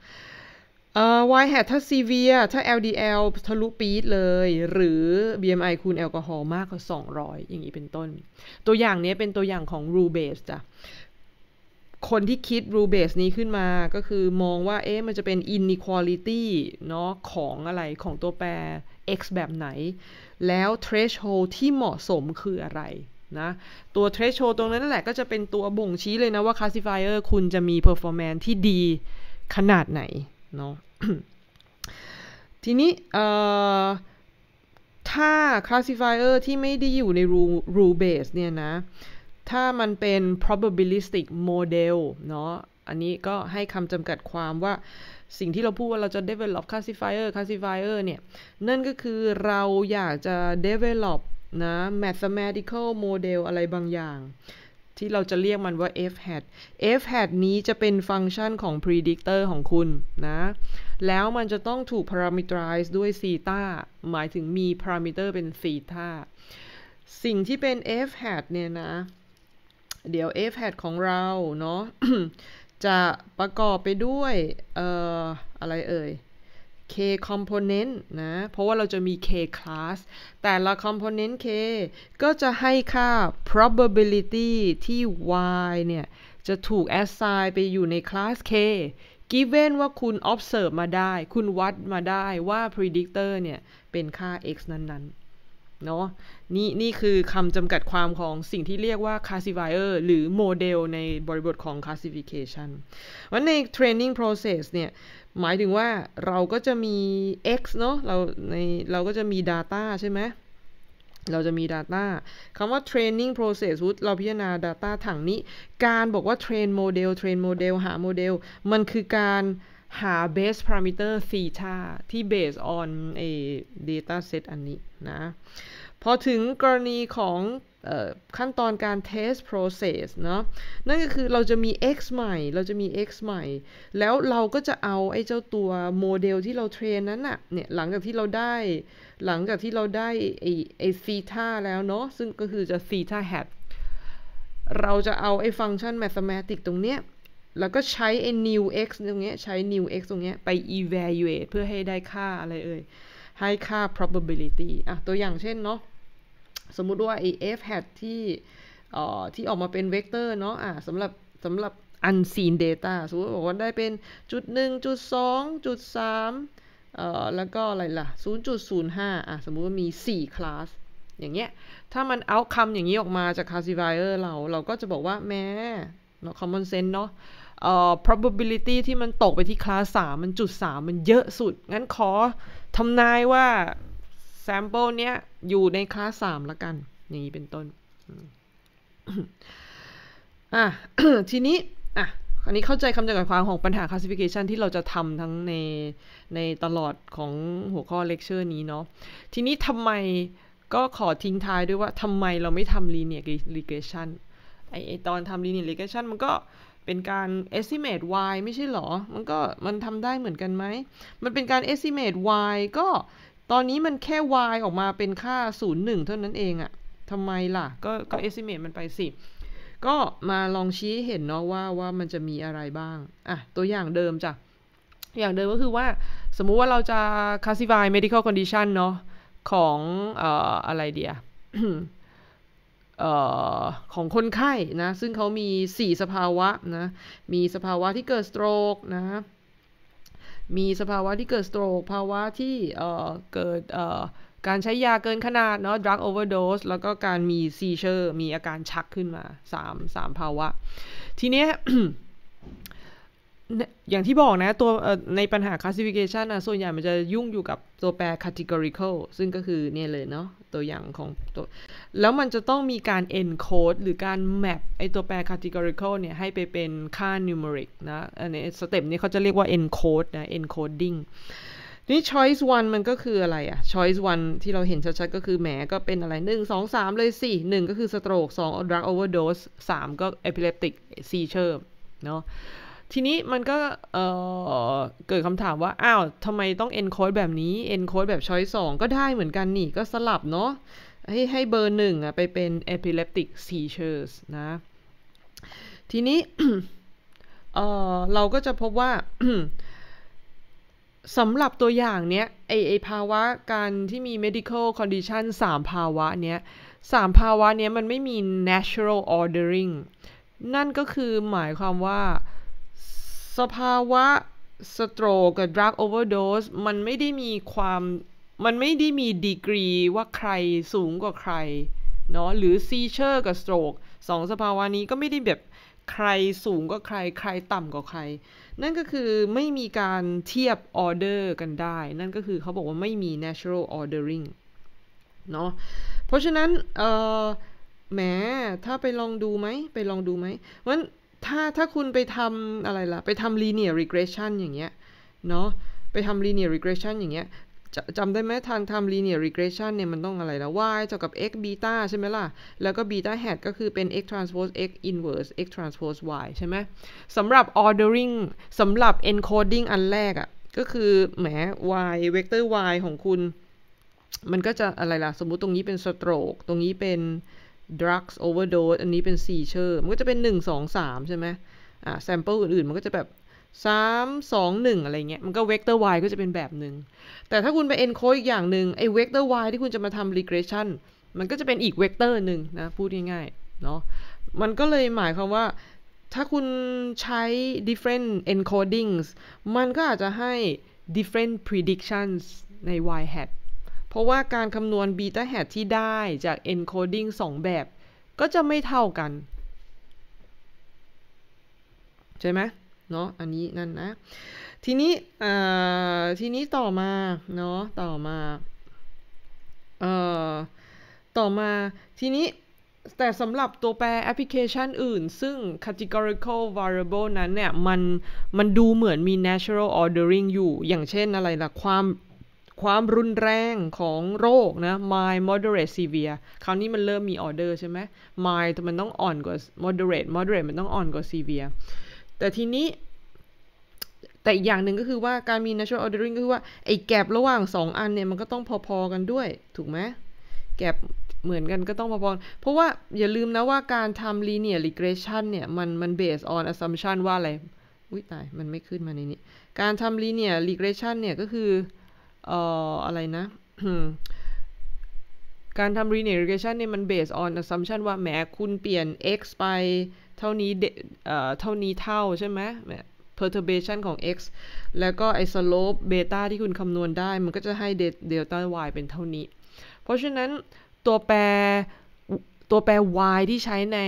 เอ่อ Y hat ถ้า severe ถ้า LDL ทะลุปี๊ดเลย หรือ BMI คูณแอลกอฮอล์มากกว่า 200 อย่างนี้เป็นต้น ตัวอย่างนี้เป็นตัวอย่างของ rule base จ้ะ คนที่คิด rule base นี้ขึ้นมาก็คือมองว่าเอ๊ะมันจะเป็น inequality เนาะของอะไรของตัวแปร x แบบไหน แล้ว threshold ที่เหมาะสมคืออะไรนะ ตัว threshold ตรงนั้นแหละก็จะเป็นตัวบ่งชี้เลยนะ ว่า classifier คุณจะมี performance ที่ดีขนาดไหนเนาะทีนี้ถ้า classifier ที่ไม่ได้อยู่ใน rule rule base เนี่ยนะ ถ้ามันเป็น probabilistic model เนาะอันนี้ก็ให้คำจำกัดความว่าสิ่งที่เราพูดว่าเราจะ develop classifier classifier เนี่ย นั่นก็คือเราอยากจะ develop นะ mathematical model อะไรบางอย่างที่เราจะเรียกมันว่า f hat f hat นี้จะเป็นฟังก์ชันของ predictor ของคุณนะ แล้วมันจะต้องถูก parameterize ด้วย theta หมายถึงมี parameter เป็น theta สิ่งที่เป็น f hat เนี่ยนะ เดี๋ยว f hat ของเราเนาะ จะประกอบไปด้วย เอ่ออะไรเอ่ย k component นะ เพราะว่าเราจะมี k class แต่ละ component k ก็จะให้ค่า probability ที่ y เนี่ย จะถูก assign ไปอยู่ใน class k given ว่าคุณ observe มาได้ คุณวัดมาได้ว่า predictor เนี่ย เป็นค่า x นั้น ๆ เนาะนี่ นี่คือคำจำกัดความของสิ่งที่เรียกว่า classifier หรือโมเดลในบริบทของ classification วันใน training process เนี่ย หมายถึงว่าเราก็จะมี x เนาะเราในเราก็จะมี data ใช่ไหม เราจะมี Data คำว่า Training Process เราพิจารณา Data ถังนี้ การบอกว่า Train Model Train Model หาโมเดล มันคือการหา Base Parameter Theta ที่ Based on a Data Set อันนี้นะพอถึงกรณีของขั้นตอนการ test process เนาะนั่นก็คือเราจะมี x ใหม่เราจะมี x ใหม่ แล้วเราก็จะเอาไอ้เจ้าตัวโมเดลที่เราเทรนนั้นอะเนี่ยหลังจากที่เราได้หลังจากที่เราได้ ไอ้ไอ้ซีทาแล้วเนาะซึ่งก็คือจะซีทาแฮทเราจะเอาไอ้ฟังก์ชัน mathematics ตรงเนี้ย แล้วก็ใช้ไอ้ new x ตรงเนี้ยใช้ new x ตรงเนี้ย ไป evaluate เพื่อให้ได้ค่าอะไรเอ่ยให้ค่า probability อ่ะตัวอย่างเช่นเนาะสมมุติว่าไอเอฟแฮที่ที่ออกมาเป็นเวกเตอร์เนาะสำหรับสำหรับอันซีน Data สมมติบอกว่าได้เป็นจุดหนึ่งจุดสองจุดสามเอ่อแล้วก็อะไรล่ะ 0.05อ่ะสมมุติว่ามี4คลาสอย่างเงี้ยถ้ามันเอาคำอย่างนี้ออกมาจาก classifier เราเราก็จะบอกว่าแม้เนาะ common sense เนาะเอ่อ probability ที่มันตกไปที่คลาส3มันจุด3มันเยอะสุด งั้นขอทำนายว่าแ a มเปิลเนี้ยอยู่ในคลาสสามละกันอย่างนี้เป็นต้น อ่ะ ทีนี้ อ่ะอันนี้เข้าใจคำจำกัดความของปัญหา classification ที่เราจะทำทั้งในในตลอดของหัวข้อเลคเชอร์นี้เนาะทีนี้ทำไมก็ขอทิ้งท้ายด้วยว่าทำไมเราไม่ทำ linear regression ไอไอตอนทำ linear regression มันก็เป็นการ estimate y ไม่ใช่หรอ มันก็มันทำได้เหมือนกันไหม มันเป็นการ estimate y ก็ตอนนี้มันแค่ y ออกมาเป็นค่า 0,1 เท่านั้นเองอะทำไมล่ะ ก็ก็ estimate มันไปสิ ก็มาลองชี้เห็นเนาะว่าว่ามันจะมีอะไรบ้าง อ่ะ ตัวอย่างเดิมจ้ะ อย่างเดิมก็คือว่า สมมุติว่าเราจะ classify medical condition เนาะ ของเอ่ออะไรเดียออของคนไข้นะ ซึ่งเขามี 4 สภาวะนะ มีสภาวะที่เกิดสโตรกนะมีสภาวะที่เกิดสโตรกภาวะที่เอ่อเกิดเอ่อการใช้ยาเกินขนาดเนาะ drug overdose แล้วก็การมี seizure มีอาการชักขึ้นมา3 3ภาวะ ทีเนี้ยอย่างที่บอกนะตัวในปัญหา classification นะส่วนใหญ่มันจะยุ่งอยู่กับตัวแปร categorical ซึ่งก็คือเนี่ยเลยเนาะตัวอย่างของตัว แล้วมันจะต้องมีการ encode หรือการ map ไอตัวแปร categorical เนี่ย ให้ไปเป็นค่า numeric นะอันนี้สเต็ปนี้เขาจะเรียกว่า encode นะ encoding นี่ choice one มันก็คืออะไรอะ choice one ที่เราเห็นชัดๆก็คือแหมก็เป็นอะไร 1 2 3เลยส1ก็คือ stroke 2 drug overdose 3 ก็ epileptic seizure เนาะทีนี้มันก็เเกิดคำถามว่า อ้าวทำไมต้อง encode แบบนี้ encode แบบ choice 2ก็ได้เหมือนกันนี่ก็สลับเนาะให้ให้เบอร์หนึ่งอะไปเป็น epileptic seizures นะทีนี้เเราก็จะพบว่าสำหรับตัวอย่างเนี้ยไอไอภาวะการที่มี medical condition 3 ภาวะเนี้ยสามภาวะเนี้ยมันไม่มี natural ordering นั่นก็คือหมายความว่าสภาวะสโตรกกับ drug overdose มันไม่ได้มีความ มันไม่ได้มีดีกรีว่าใครสูงกว่าใคร เนาะ หรือซีเชอร์กับสโตรกสองสภาวะนี้ก็ไม่ได้แบบใครสูงกว่าใคร ใครต่ำกว่าใคร นั่นก็คือไม่มีการเทียบออเดอร์กันได้ นั่นก็คือเขาบอกว่าไม่มี natural ordering เนาะ เพราะฉะนั้นเออแหมถ้าไปลองดูไหม ไปลองดูไหมเพราะฉะนั้นถ้าถ้าคุณไปทำอะไรล่ะ ไปทำ linear regression อย่างเงี้ยเนาะไปทำ linear regression อย่างเงี้ยจำได้ไหมทางทำ linear regression เนี่ย มันต้องอะไรแล้ว y เท่ากับ x beta ใช่ไหมล่ะ แล้วก็ beta hat ก็คือเป็น x transpose x inverse x transpose y ใช่ไหมสำหรับ ordering สำหรับ encoding อันแรกอะ่ะก็คือ แหม y เวกเตอร์ y ของคุณ มันก็จะอะไรล่ะสมมุติตรงนี้เป็น stroke ตรงนี้เป็น drugs overdose อันนี้เป็น e เช u r e มันก็จะเป็น 1 2 3 ใช่ไหมอ่า sample อื่นๆ มันก็จะแบบ 3 2 1 อะไรเงี้ย มันก็ vector y ก็จะเป็นแบบหนึ่งแต่ถ้าคุณไป encode อีกอย่างหนึ่งไอ้ vector y ที่คุณจะมาทำ regression มันก็จะเป็นอีกเวกเตอร์หนึ่งนะ พูดง่ายๆ เนาะ มันก็เลยหมายความว่า ถ้าคุณใช้ different encodings มันก็อาจจะให้ different predictions ใน y hat เพราะว่าการคำนวณ beta hat ที่ได้จาก encoding 2 แบบ ก็จะไม่เท่ากัน ใช่ไหมเนาะอันนี้ นั่นนะ ทีนี้ทีนี้ต่อมา เนาะต่อมา เอ่อ ต่อมา ทีนี้ แต่สำหรับตัวแปรแอปพลิเคชันอื่น ซึ่ง categorical variable นั้นเนี่ยมัน มันดูเหมือนมี natural ordering อยู่อย่างเช่นอะไรล่ะความความรุนแรงของโรคนะ mild moderate severe คราวนี้มันเริ่มมีออเดอร์ใช่ไหม mild มันต้องอ่อนกว่า moderate moderate มันต้องอ่อนกว่า severe แต่ทีนี้ แต่อีกอย่างหนึ่งก็คือว่าการมี natural ordering ก็คือว่า ไอ้แกลบระหว่าง 2 อันเนี่ยมันก็ต้องพอๆกันด้วยถูกไหมแกลบเหมือนกันก็ต้องพอ ๆ เพราะว่าอย่าลืมนะว่าการทำ linear regression เนี่ยมันมัน based on assumption ว่าอะไร อุ้ยตายมันไม่ขึ้นมาในนี้ การทำ linear regression เนี่ยก็คือเอ่ออะไรนะ การทำ renegotiation เนี่ยมัน based on assumption ว่าแหมคุณเปลี่ยน x ไปเท่านี้เอ่อเท่านี้เท่าใช่ไหม perturbation ของ x แล้วก็ไอ้ slope เบต้าที่คุณคำนวณได้มันก็จะให้เดลต้า y เป็นเท่านี้ เพราะฉะนั้น ตัวแปรตัวแปร y ที่ใช้ใน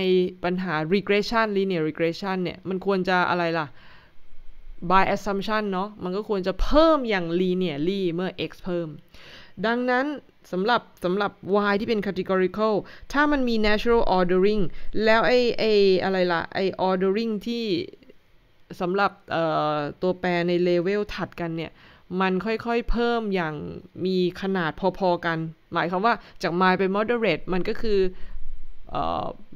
ปัญหา regression linear regression เนี่ยมันควรจะอะไรล่ะ by assumption เนาะ มันก็ควรจะเพิ่มอย่าง linearly เมื่อ x เพิ่ม ดังนั้นสำหรับสำหรับ y ที่เป็น categorical ถ้ามันมี natural ordering แล้วไอไออะไรละ่ะไอ ordering ที่สำหรับตัวแปรใน level ถัดกันเนี่ย มันค่อยๆเพิ่มอย่างมีขนาดพอๆกัน หมายความว่าจาก mild ไป moderate มันก็คือ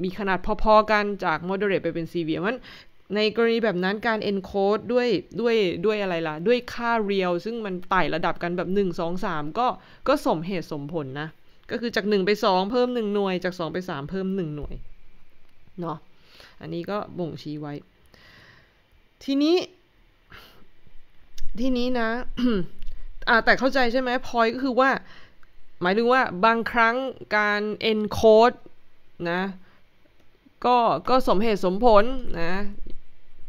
มีขนาดพอๆกันจาก moderate ไปเป็น severe มันในกรณีแบบนั้นการ encode ด้วยด้วยด้วยอะไรล่ะ ด้วยค่า real ซึ่งมันไต่ระดับกันแบบ1 2 3 ก็ก็สมเหตุสมผลนะ ก็คือจาก 1 ไป 2 เพิ่ม 1 หน่วยจาก 2 ไป 3 เพิ่ม 1 หน่วย เนาะอันนี้ก็บ่งชี้ไว้ ทีนี้ ทีนี้นะ อ่าแต่เข้าใจใช่ไหมพอยก็คือว่า หมายถึงว่าบางครั้งการ encode นะ ก็ก็สมเหตุสมผลนะ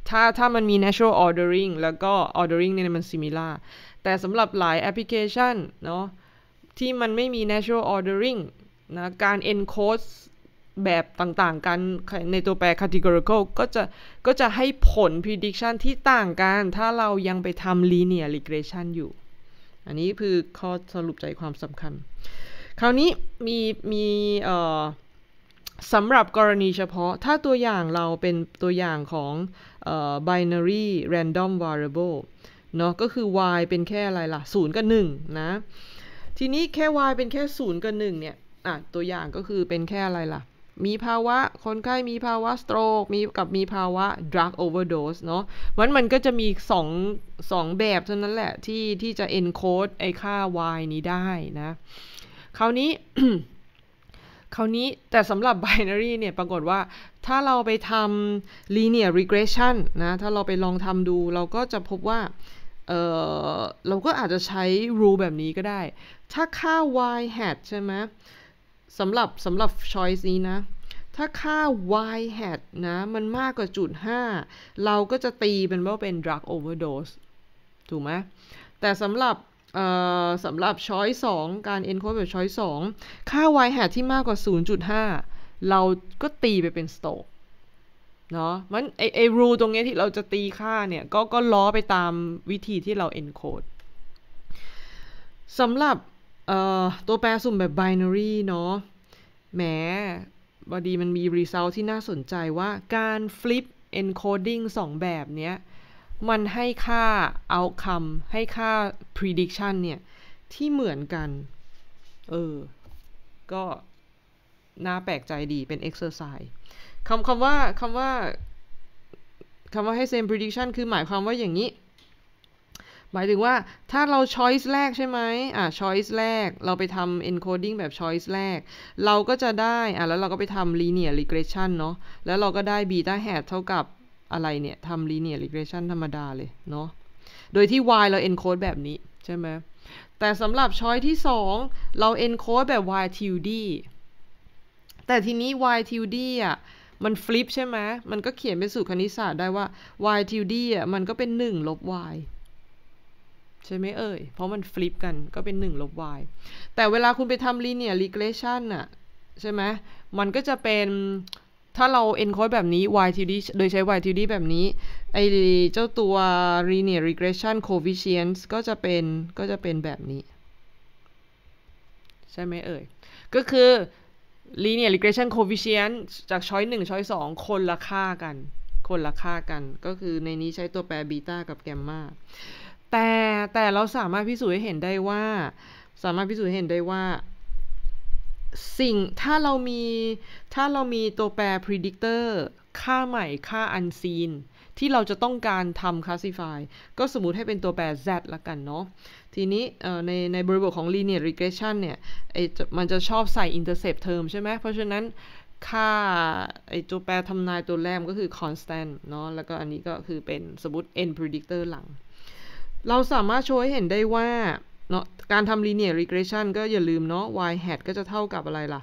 ถ้าถ้ามันมี natural ordering แล้วก็ ordering เนี่ยมัน similar แต่สำหรับหลายแอปพลิเคชันเนาะที่มันไม่มี natural ordering นะการ encode แบบต่าง ๆ กันในตัวแปร categorical ก็จะก็จะให้ผล prediction ที่ต่างกัน ถ้าเรายังไปทำ linear regression อยู่ อันนี้คือข้อสรุปใจความสำคัญ คราวนี้มีมีเออ่สำหรับกรณีเฉพาะถ้าตัวอย่างเราเป็นตัวอย่างของ binary random variable เนาะ ก็คือ y เป็นแค่อะไรล่ะ 0 กับ1นะ ทีนี้แค่ y เป็นแค่ 0 กับ1เนี่ยอ่ะตัวอย่างก็คือเป็นแค่อะไรล่ะ มีภาวะคนไข้มีภาวะ stroke มีกับมีภาวะ drug overdose เนาะมันมันก็จะมี2 2แบบ เท่านั้นแหละที่ที่จะ encode ไอ้ค่า y นี้ได้นะ คราวนี้คราวนี้แต่สำหรับ binary เนี่ยปรากฏว่าถ้าเราไปทำ linear regression นะถ้าเราไปลองทำดูเราก็จะพบว่าเออเราก็อาจจะใช้ rule แบบนี้ก็ได้ถ้าค่า y hat ใช่ไหมสำหรับสำหรับ choice นี้นะถ้าค่า y hat นะมันมากกว่าจุด5 เราก็จะตีเป็นว่าเป็น drug overdose ถูกไหมแต่สำหรับสำหรับช้อย2การ encode แบบช้อย2ค่า y hat ที่มากกว่า 0.5 เราก็ตีไปเป็น s r o k e เนาะมันไอไอรูตรงนี้ที่เราจะตีค่าเนี่ยก็ก็ล้อไปตามวิธีที่เรา encode สำหรับตัวแปรสุ่มแบบ binary เนาะแหมบอดีมันมี result ที่น่าสนใจว่าการ flip encoding 2 แบบเนี้ยมันให้ค่า outcome ให้ค่า prediction เนี่ย ที่เหมือนกัน เออ ก็น่าแปลกใจดี เป็น exercise คำคำว่า คำว่า คำว่าให้ same prediction คือหมายความว่าอย่างนี้ หมายถึงว่าถ้าเรา choice แรกใช่ไหมอ่า choice แรกเราไปทำ encoding แบบ choice แรก เราก็จะได้ อ่าแล้วเราก็ไปทำ linear regression เนาะ แล้วเราก็ได้ beta hat เท่ากับอะไรเนี่ยทำ linear regression ธรรมดาเลยเนาะ โดยที่ y เรา encode แบบนี้ใช่ไหมแต่สำหรับช้อยที่ 2 เรา encode แบบ y tilde แต่ทีนี้ y tilde อ่ะมันฟลิปใช่ไหม มันก็เขียนเป็นสูตรคณิตศาสตร์ได้ว่า y tilde อ่ะมันก็เป็น 1 ลบ y ใช่ไหมเอ่ย เพราะมันฟลิปกันก็เป็น1 ลบ y แต่เวลาคุณไปทำ linear regression อ่ะใช่ไหมมันก็จะเป็นถ้าเรา encode แบบนี้ y t h e o โดยใช้ y t h e o แบบนี้ ไอเจ้าตัว linear regression coefficient s ก็จะเป็น ก็จะเป็นแบบนี้ ใช่ไหมเอ่ย ก็คือ linear regression coefficient s จากช้อยหนึ่งช้อยสองคนละค่ากัน คนละค่ากัน ก็คือในนี้ใช้ตัวแปรบีตากับแกมมาแต่แต่เราสามารถพิสูจน์ให้เห็นได้ว่า สามารถพิสูจน์เห็นได้ว่าสิ่งถ้าเรามีถ้าเรามีตัวแปร predictor ค่าใหม่ค่า unseen ที่เราจะต้องการทำ classify ก็สมมติให้เป็นตัวแปร z ละกันเนาะทีนี้ในในบริบทของ linear regression เนี่ยมันจะชอบใส่ intercept term ใช่ไหมเพราะฉะนั้นค่าไอตัวแปรทำนายตัวแรกก็คือ constant เนาะแล้วก็อันนี้ก็คือเป็นสมมติ n predictor หลัง เราสามารถโชว์ให้เห็นได้ว่าเนาะ การทำ linear regression ก็อย่าลืมเนาะ y hat ก็จะเท่ากับอะไรล่ะ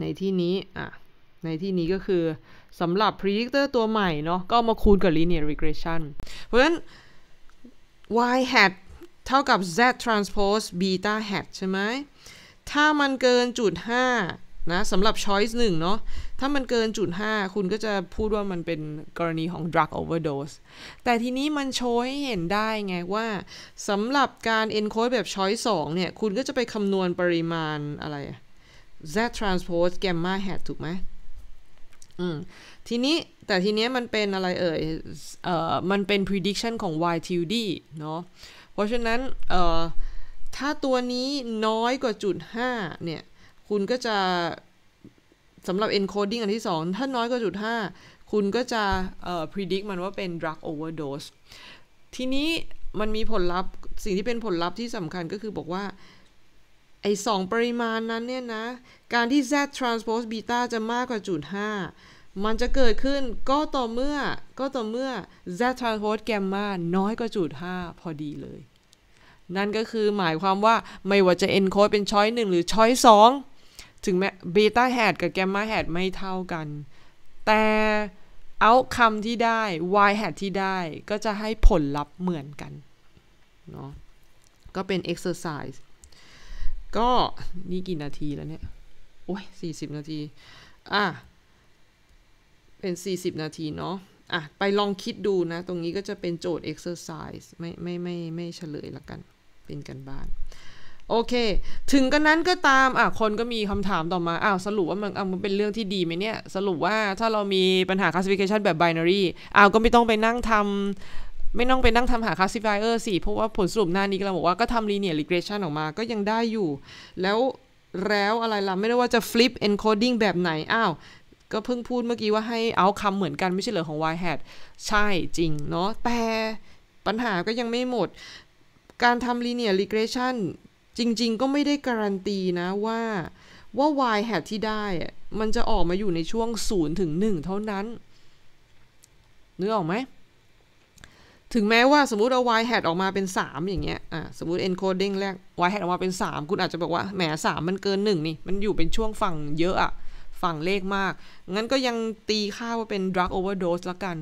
ในที่นี้อ่ะ ในที่นี้ก็คือสำหรับ predictor ตัวใหม่เนาะก็มาคูณกับ linear regression เพราะฉะนั้น y hat เท่ากับ z transpose beta hat ใช่ไหม ถ้ามันเกินจุด 5นะสำหรับ choice หนึ่งเนาะถ้ามันเกินจุด5คุณก็จะพูดว่ามันเป็นกรณีของ drug overdose แต่ทีนี้มันโชว์ให้เห็นได้ไงว่าสำหรับการ encode แบบ choice 2เนี่ย คุณก็จะไปคำนวณปริมาณอะไร z transpose gamma hat ถูกไหมอืมทีนี้ แต่ทีนี้มันเป็นอะไรเอ่ยเอ่อมันเป็น prediction ของ y tilde เนาะเพราะฉะนั้นเอ่อถ้าตัวนี้น้อยกว่าจุด5เนี่ยคุณก็จะสำหรับ encoding อันที่สองถ้าน้อยกว่าจุดห้าคุณก็จะ predict มันว่าเป็น drug overdose ทีนี้มันมีผลลัพธ์สิ่งที่เป็นผลลัพธ์ที่สำคัญก็คือบอกว่า ไอ้สองปริมาณนั้นเนี่ยนะ การที่ z transpose beta จะมากกว่าจุดห้ามันจะเกิดขึ้นก็ต่อเมื่อก็ต่อเมื่อ z transpose gamma น้อยกว่าจุดห้าพอดีเลย นั่นก็คือหมายความว่าไม่ว่าจะ encode เป็นช้อยหนึ่งหรือช้อยสองถึงแม้บต้าแฮดกับแกมมาแฮดไม่เท่ากัน แต่เอาคำที่ได้ y hat ที่ได้ก็จะให้ผลลัพธ์เหมือนกันเนาะก็เป็น exercise ก็นี่กี่นาทีแล้วเนี่ย โอ้ยสี่ิบนาทีอ่ะเป็นสี่ิบนาทีเนาะอ่ะไปลองคิดดูนะ ตรงนี้ก็จะเป็นโจทย์ exercise ไม่ไม่ไม่ไม่เฉลยละกันเป็นกันบ้านโอเค ถึงกันนั้นก็ตามอ่ะคนก็มีคำถามต่อมา อ้าว สรุปว่ามันอ่ะมันเป็นเรื่องที่ดีไหมเนี่ย สรุปว่าถ้าเรามีปัญหา classification แบบ binary อ้าว ก็ไม่ต้องไปนั่งทำไม่ต้องไปนั่งทำหา classifier สิเพราะว่าผลสรุปหน้านี้เราบอกว่าก็ทำ linear regression ออกมาก็ยังได้อยู่ แล้วแล้วอะไรล่ะไม่ได้ว่าจะ flip encoding แบบไหน อ้าว ก็เพิ่งพูดเมื่อกี้ว่าให้เอาคำเหมือนกันไม่ใช่เหรอของ y hat ใช่จริงเนาะแต่ปัญหาก็ยังไม่หมด การทำ linear regression จริงๆ ก็ไม่ได้การันตีนะว่าว่า y hat ที่ได้ มันจะออกมาอยู่ในช่วง0ถึง1เท่านั้นนึกออกไหม ถึงแม้ว่าสมมติเอา y hat ออกมาเป็น 3 อย่างเงี้ยอ่ะสมมติ encoding แรก y hat ออกมาเป็น 3 คุณอาจจะบอกว่า แหม3 มันเกิน 1 นี่ มันอยู่เป็นช่วงฝั่งเยอะอะ ฝั่งเลขมาก งั้นก็ยังตีค่าว่าเป็น drug overdose ละกัน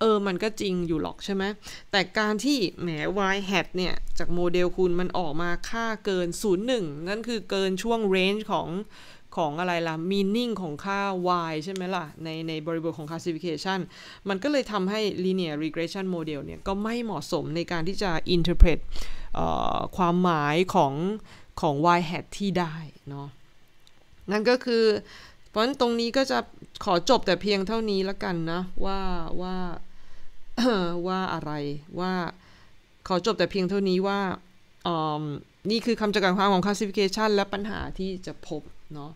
เออ มันก็จริงอยู่หรอกใช่ไหมแต่การที่แหม y hat เนี่ยจากโมเดลคุณมันออกมาค่าเกิน0.1 นั่นคือเกินช่วง range ของ ของอะไรล่ะ meaning ของค่า y ใช่ไหมล่ะ ในในบริบทของ classification มันก็เลยทำให้ linear regression model เนี่ยก็ไม่เหมาะสมในการที่จะ interpret ความหมายของของ y hat ที่ได้เนาะนั่นก็คือพราะฉะนั้นตรงนี้ก็จะขอจบแต่เพียงเท่านี้ละกันนะ ว่าว่าว่าอะไร ว่า ขอจบแต่เพียงเท่านี้ว่านี่คือคำจำกัดความของ classification และปัญหาที่จะพบเนาะ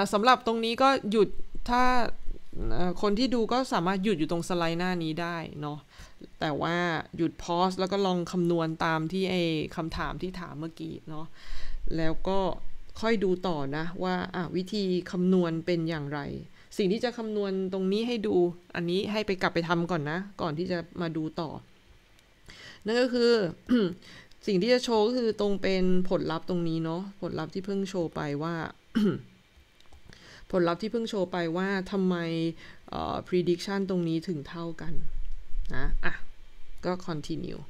ะสำหรับตรงนี้ก็หยุดถ้าคนที่ดูก็สามารถหยุดอยู่ตรงสไลด์หน้านี้ได้เนาะแต่ว่าหยุดพอสแล้วก็ลองคำนวณตามที่ไอคำถามที่ถามเมื่อกี้เนาะแล้วก็ค่อยดูต่อนะ ว่าวิธีคำนวณเป็นอย่างไร สิ่งที่จะคำนวณตรงนี้ให้ดูอันนี้ให้ไปกลับไปทำก่อนนะ ก่อนที่จะมาดูต่อ นั่นก็คือ สิ่งที่จะโชว์ก็คือตรงเป็นผลลัพธ์ตรงนี้เนาะผลลัพธ์ที่เพิ่งโชว์ไปว่าผลลัพธ์ที่เพิ่งโชว์ไปว่าทำไม prediction ตรงนี้ถึงเท่ากัน นะอ่ะ ก็ continue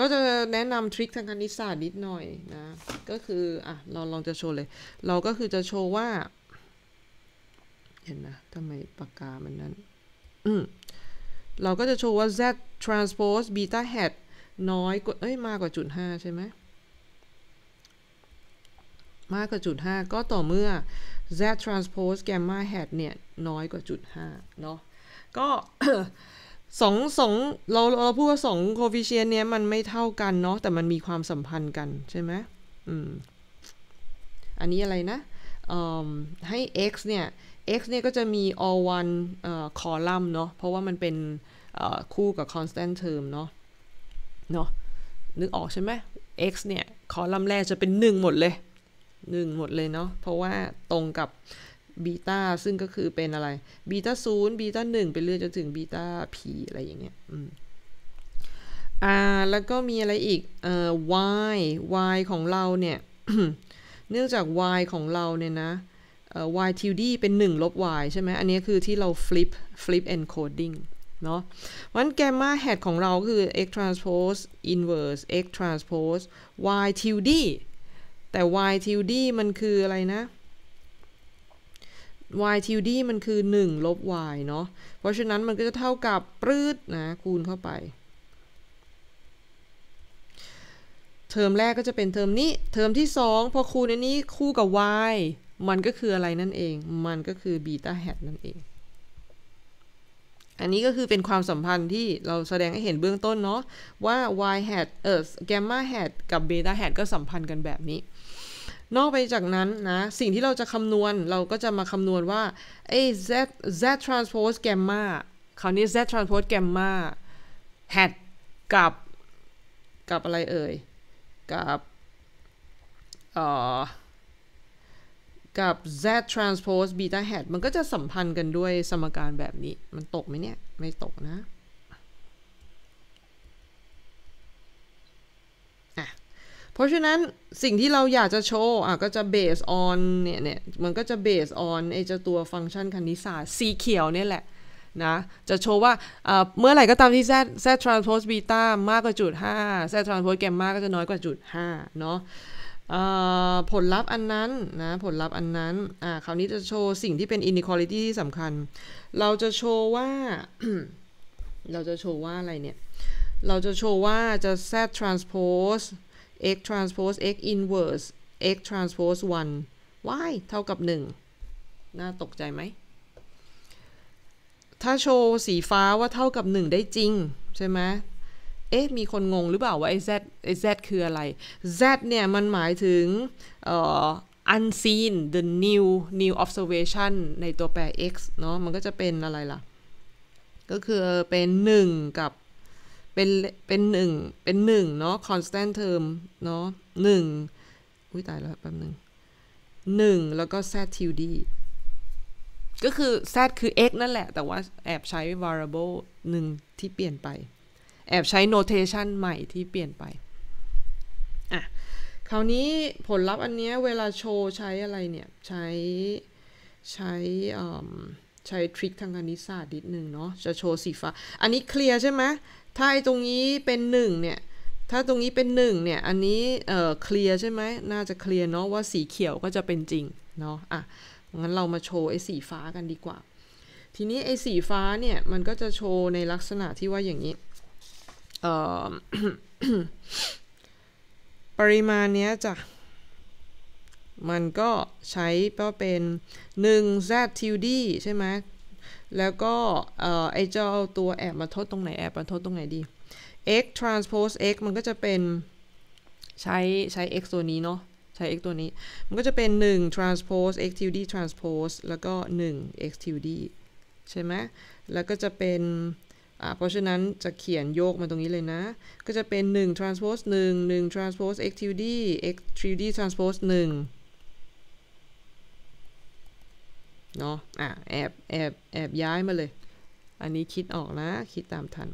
ก็จะแนะนำทริคทางคณิตศาสตร์นิดหน่อยนะ ก็คือ อ่ะ เราลองจะโชว์เลย เราก็คือจะโชว์ว่า เห็นนะ ทำไมปากกามันนั้น อืมเราก็จะโชว์ว่า z transpose beta hat น้อยกว่า เอ้ย มากกว่าจุดห้าใช่ไหม มากกว่าจุดห้า ก็ต่อเมื่อ z transpose gamma hat เนี่ย น้อยกว่าจุดห้าเนาะ ก็สองสองเราเราพูดว่าสองโคฟิเชียนเนี้ยมันไม่เท่ากันเนาะแต่มันมีความสัมพันธ์กันใช่ไหมอืมอันนี้อะไรนะให้ x เนี่ย x เนี่ยก็จะมี all one คอลัมน์เนาะเพราะว่ามันเป็นคู่กับ constant term เนาะเนาะนึกออกใช่ไหม x เนี่ยคอลัมน์แรกจะเป็น 1 หมดเลย1หมดเลยเนาะเพราะว่าตรงกับบีตาซึ่งก็คือเป็นอะไรบีตาศูนย์บีตาหนึ่งไปเรื่อยจนถึงบีตาพีอะไรอย่างเงี้ยอืมอ่าแล้วก็มีอะไรอีกเอ่อ y y ของเราเนี่ย เนื่องจาก y ของเราเนี่ยนะเอ่อ y tilde เป็น1ลบ y ใช่ไหมอันนี้คือที่เรา flip flip encoding เนาะวันแกมมาแฮทของเราคือ x transpose inverse x transpose y tilde แต่ y tilde มันคืออะไรนะ y t ิดี้มันคือ 1 ลบ y เนาะเพราะฉะนั้นมันก็จะเท่ากับ ปรืดนะ คูณเข้าไป เทอมแรกก็จะเป็นเทอมนี้ เทอมที่ 2 พอคูณอันนี้คู่กับ y มันก็คืออะไรนั่นเองมันก็คือบีตาแฮทนั่นเอง อันนี้ก็คือเป็นความสัมพันธ์ที่เราแสดงให้เห็นเบื้องต้นเนาะว่า y hat เออ gamma hat กับ beta hat ก็สัมพันธ์กันแบบนี้นอกไปจากนั้นนะ สิ่งที่เราจะคำนวณเราก็จะมาคำนวณว่าไอ้ z z transpose gamma คราวนี้ z transpose gamma hat กับ กับอะไรเอ่ยกับเอ่อกับ z transpose beta hat มันก็จะสัมพันธ์กันด้วยสมการแบบนี้มันตกไหมเนี่ย ไม่ตกนะราะฉะนั้นสิ่งที่เราอยากจะโชว์อ่ะก็จะ based on เนี่ยเนี่ยมันก็จะ based on ไอเจ้าตัวฟังก์ชันคณิตศาสตร์สีเขียวเนี่ยแหละนะจะโชว์ว่าเมื่อไหร่ก็ตามที่ z z transpose beta มากกว่าจุด 5 z transpose gamma ก็จะน้อยกว่าจุด5เนาะผลลัพธ์อันนั้นนะผลลัพธ์อันนั้นอ่าคราวนี้จะโชว์สิ่งที่เป็น inequality ที่สำคัญเราจะโชว์ว่า เราจะโชว์ว่าอะไรเนี่ยเราจะโชว์ว่าจะ z transpose x transpose x inverse x transpose 1 y เท่ากับ1น่าตกใจไหม ถ้าโชว์สีฟ้าว่าเท่ากับ 1 ได้จริงใช่ไหม เอ๊ะ มีคนงงหรือเปล่าว่าไอ้ z ไอ้ z คืออะไร z เนี่ยมันหมายถึง unseen the new new observation ในตัวแปร x เนาะมันก็จะเป็นอะไรล่ะ ก็คือเป็น 1 กับเป็นเป็นหนึ่งเป็นหนึ่งเนาะ constant term เนาะหนึ่งอุ้ยตายแล้วแป๊บหนึ่งหนึ่งแล้วก็ z tilde ก็คือ z คือ x นั่นแหละ แต่ว่าแอบใช้ variable หนึ่งที่เปลี่ยนไปแอบใช้ notation ใหม่ที่เปลี่ยนไป อ่ะคราวนี้ผลลัพธ์อันเนี้ยเวลาโชว์ใช้อะไรเนี่ย ใช้ใช้ใช้ทริคทางคณิตศาสตร์นิดนึงเนาะจะโชว์สีฟ้าอันนี้เคลียร์ใช่ไหมถ้าไอ้ตรงนี้เป็น 1 เนี่ย ถ้าตรงนี้เป็น 1 เนี่ย อันนี้ เอ่อ เคลียร์ใช่ไหม น่าจะเคลียร์เนาะ ว่าสีเขียวก็จะเป็นจริง เนาะ อ่ะ งั้นเรามาโชว์ ไอ้สีฟ้ากันดีกว่า ทีนี้ ไอ้สีฟ้าเนี่ย มันก็จะโชว์ ในลักษณะที่ว่าอย่างนี้เอ่อปริมาณเนี้ยจ้ะมันก็ใช้ก็เป็น1 z tilde ใช่ไหมแล้วก็ไอ้เจ้าตัวแอบมาทดตรงไหนแอบมาทดตรงไหนดี x transpose x มันก็จะเป็นใช้ใช้ x ตัวนี้เนาะใช้ x ตัวนี้มันก็จะเป็น 1 transpose x tilde transpose แล้วก็1 x tilde ใช่ไหมแล้วก็จะเป็นเพราะฉะนั้นจะเขียนโยกมาตรงนี้เลยนะ ก็จะเป็น 1 transpose 1 1 transpose x tilde x tilde transpose 1เนาะอ่ะแอบ แอบ แอบย้ายมาเลย อันนี้คิดออกนะ คิดตามทัน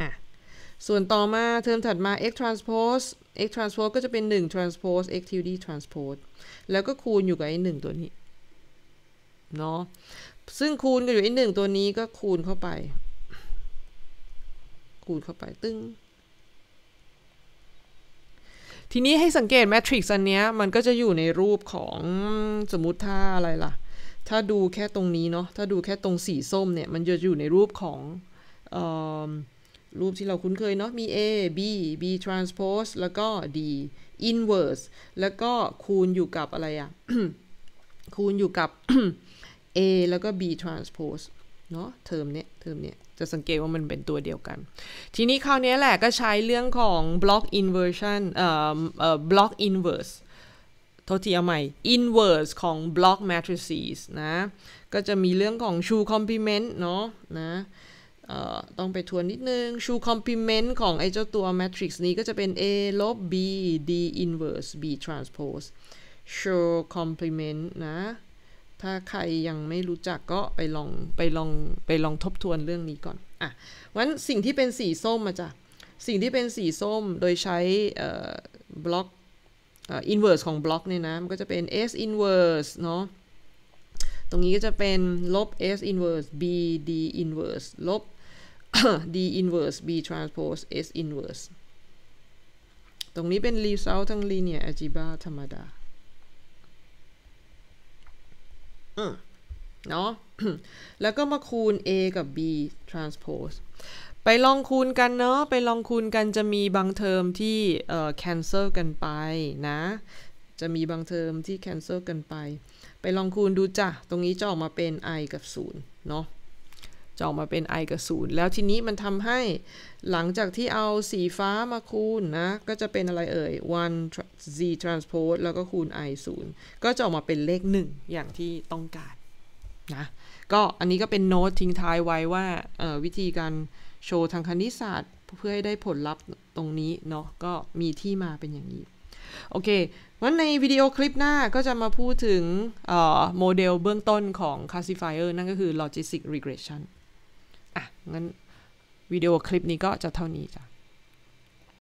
อ่ะ ส่วนต่อมา เทอมถัดมา x transpose x transpose ก็จะเป็น 1 transpose x tilde transpose แล้วก็คูณอยู่กับไอ้งตัวนี้ เนาะ ซึ่งคูณกันอยู่ไอ้งตัวนี้ก็คูณเข้าไป คูณเข้าไปตึ้งทีนี้ให้สังเกตแมทริกซ์อันเนี้ยมันก็จะอยู่ในรูปของสมมติถ้าอะไรล่ะ ถ้าดูแค่ตรงนี้เนาะถ้าดูแค่ตรงสีส้มเนี่ยมันจะอยู่ในรูปของรูปที่เราคุ้นเคยเนาะมี A B B transpose แล้วก็ D inverse แล้วก็คูณอยู่กับอะไรอะคูณอยู่กับ A แล้วก็ B transpose เนาะเทอมเนี้ยเทอมเนี้ยจะสังเกตว่ามันเป็นตัวเดียวกัน ทีนี้คราวนี้แหละก็ใช้เรื่องของ block inversion เอ่อเอ่อ block inverse ทษทีเอาใหม่ inverse ของ block matrices นะ ก็จะมีเรื่องของ true complement เนาะนะต้องไปทวนนิดนึง true complement ของไอ้เจ้าตัว matrix นี้ก็จะเป็น a ลบ b d inverse b transpose true complement นะถ้าใครยังไม่รู้จักก็ไปลองไปลองไปลองทบทวนเรื่องนี้ก่อน อ่ะวันสิ่งที่เป็นสีส้มมาจ้ะ สิ่งที่เป็นสีส้มโดยใช้บล็อกอินเวอร์สของบล็อกเนี่ยนะ มันก็จะเป็น S inverse เนาะ ตรงนี้ก็จะเป็นลบ S inverse B D inverse ลบ D inverse B transpose S inverse ตรงนี้เป็น result ทั้ง linear algebra ธรรมดาเนาะแล้วก็มาคูณ a กับ b transpose ไปลองคูณกันเนาะไปลองคูณกันจะมีบางเทอมที่เอ่อ cancel กันไปนะ จะมีบางเทอมที่ cancel กันไป ไปลองคูณดูจ้ะ ตรงนี้จะออกมาเป็น i กับ 0 เนาะจะออกมาเป็น i กับ0แล้วทีนี้มันทำให้หลังจากที่เอาสีฟ้ามาคูณนะ ก็จะเป็นอะไรเอ่ย one z transpose แล้วก็คูณ i 0ก็จะออกมาเป็นเลข 1 อย่างที่ต้องการนะ ก็อันนี้ก็เป็นโน้ตทิ้งท้ายไว้ว่าวิธีการโชว์ทางคณิตศาสตร์เพื่อให้ได้ผลลัพธ์ตรงนี้เนาะ ก็มีที่มาเป็นอย่างนี้ โอเค วันในวิดีโอคลิปหน้าก็จะมาพูดถึงโมเดลเบื้องต้นของ classifier นั่นก็คือ logistic regression อ่ะงั้นวิดีโอคลิปนี้ก็จะเท่านี้จ้ะ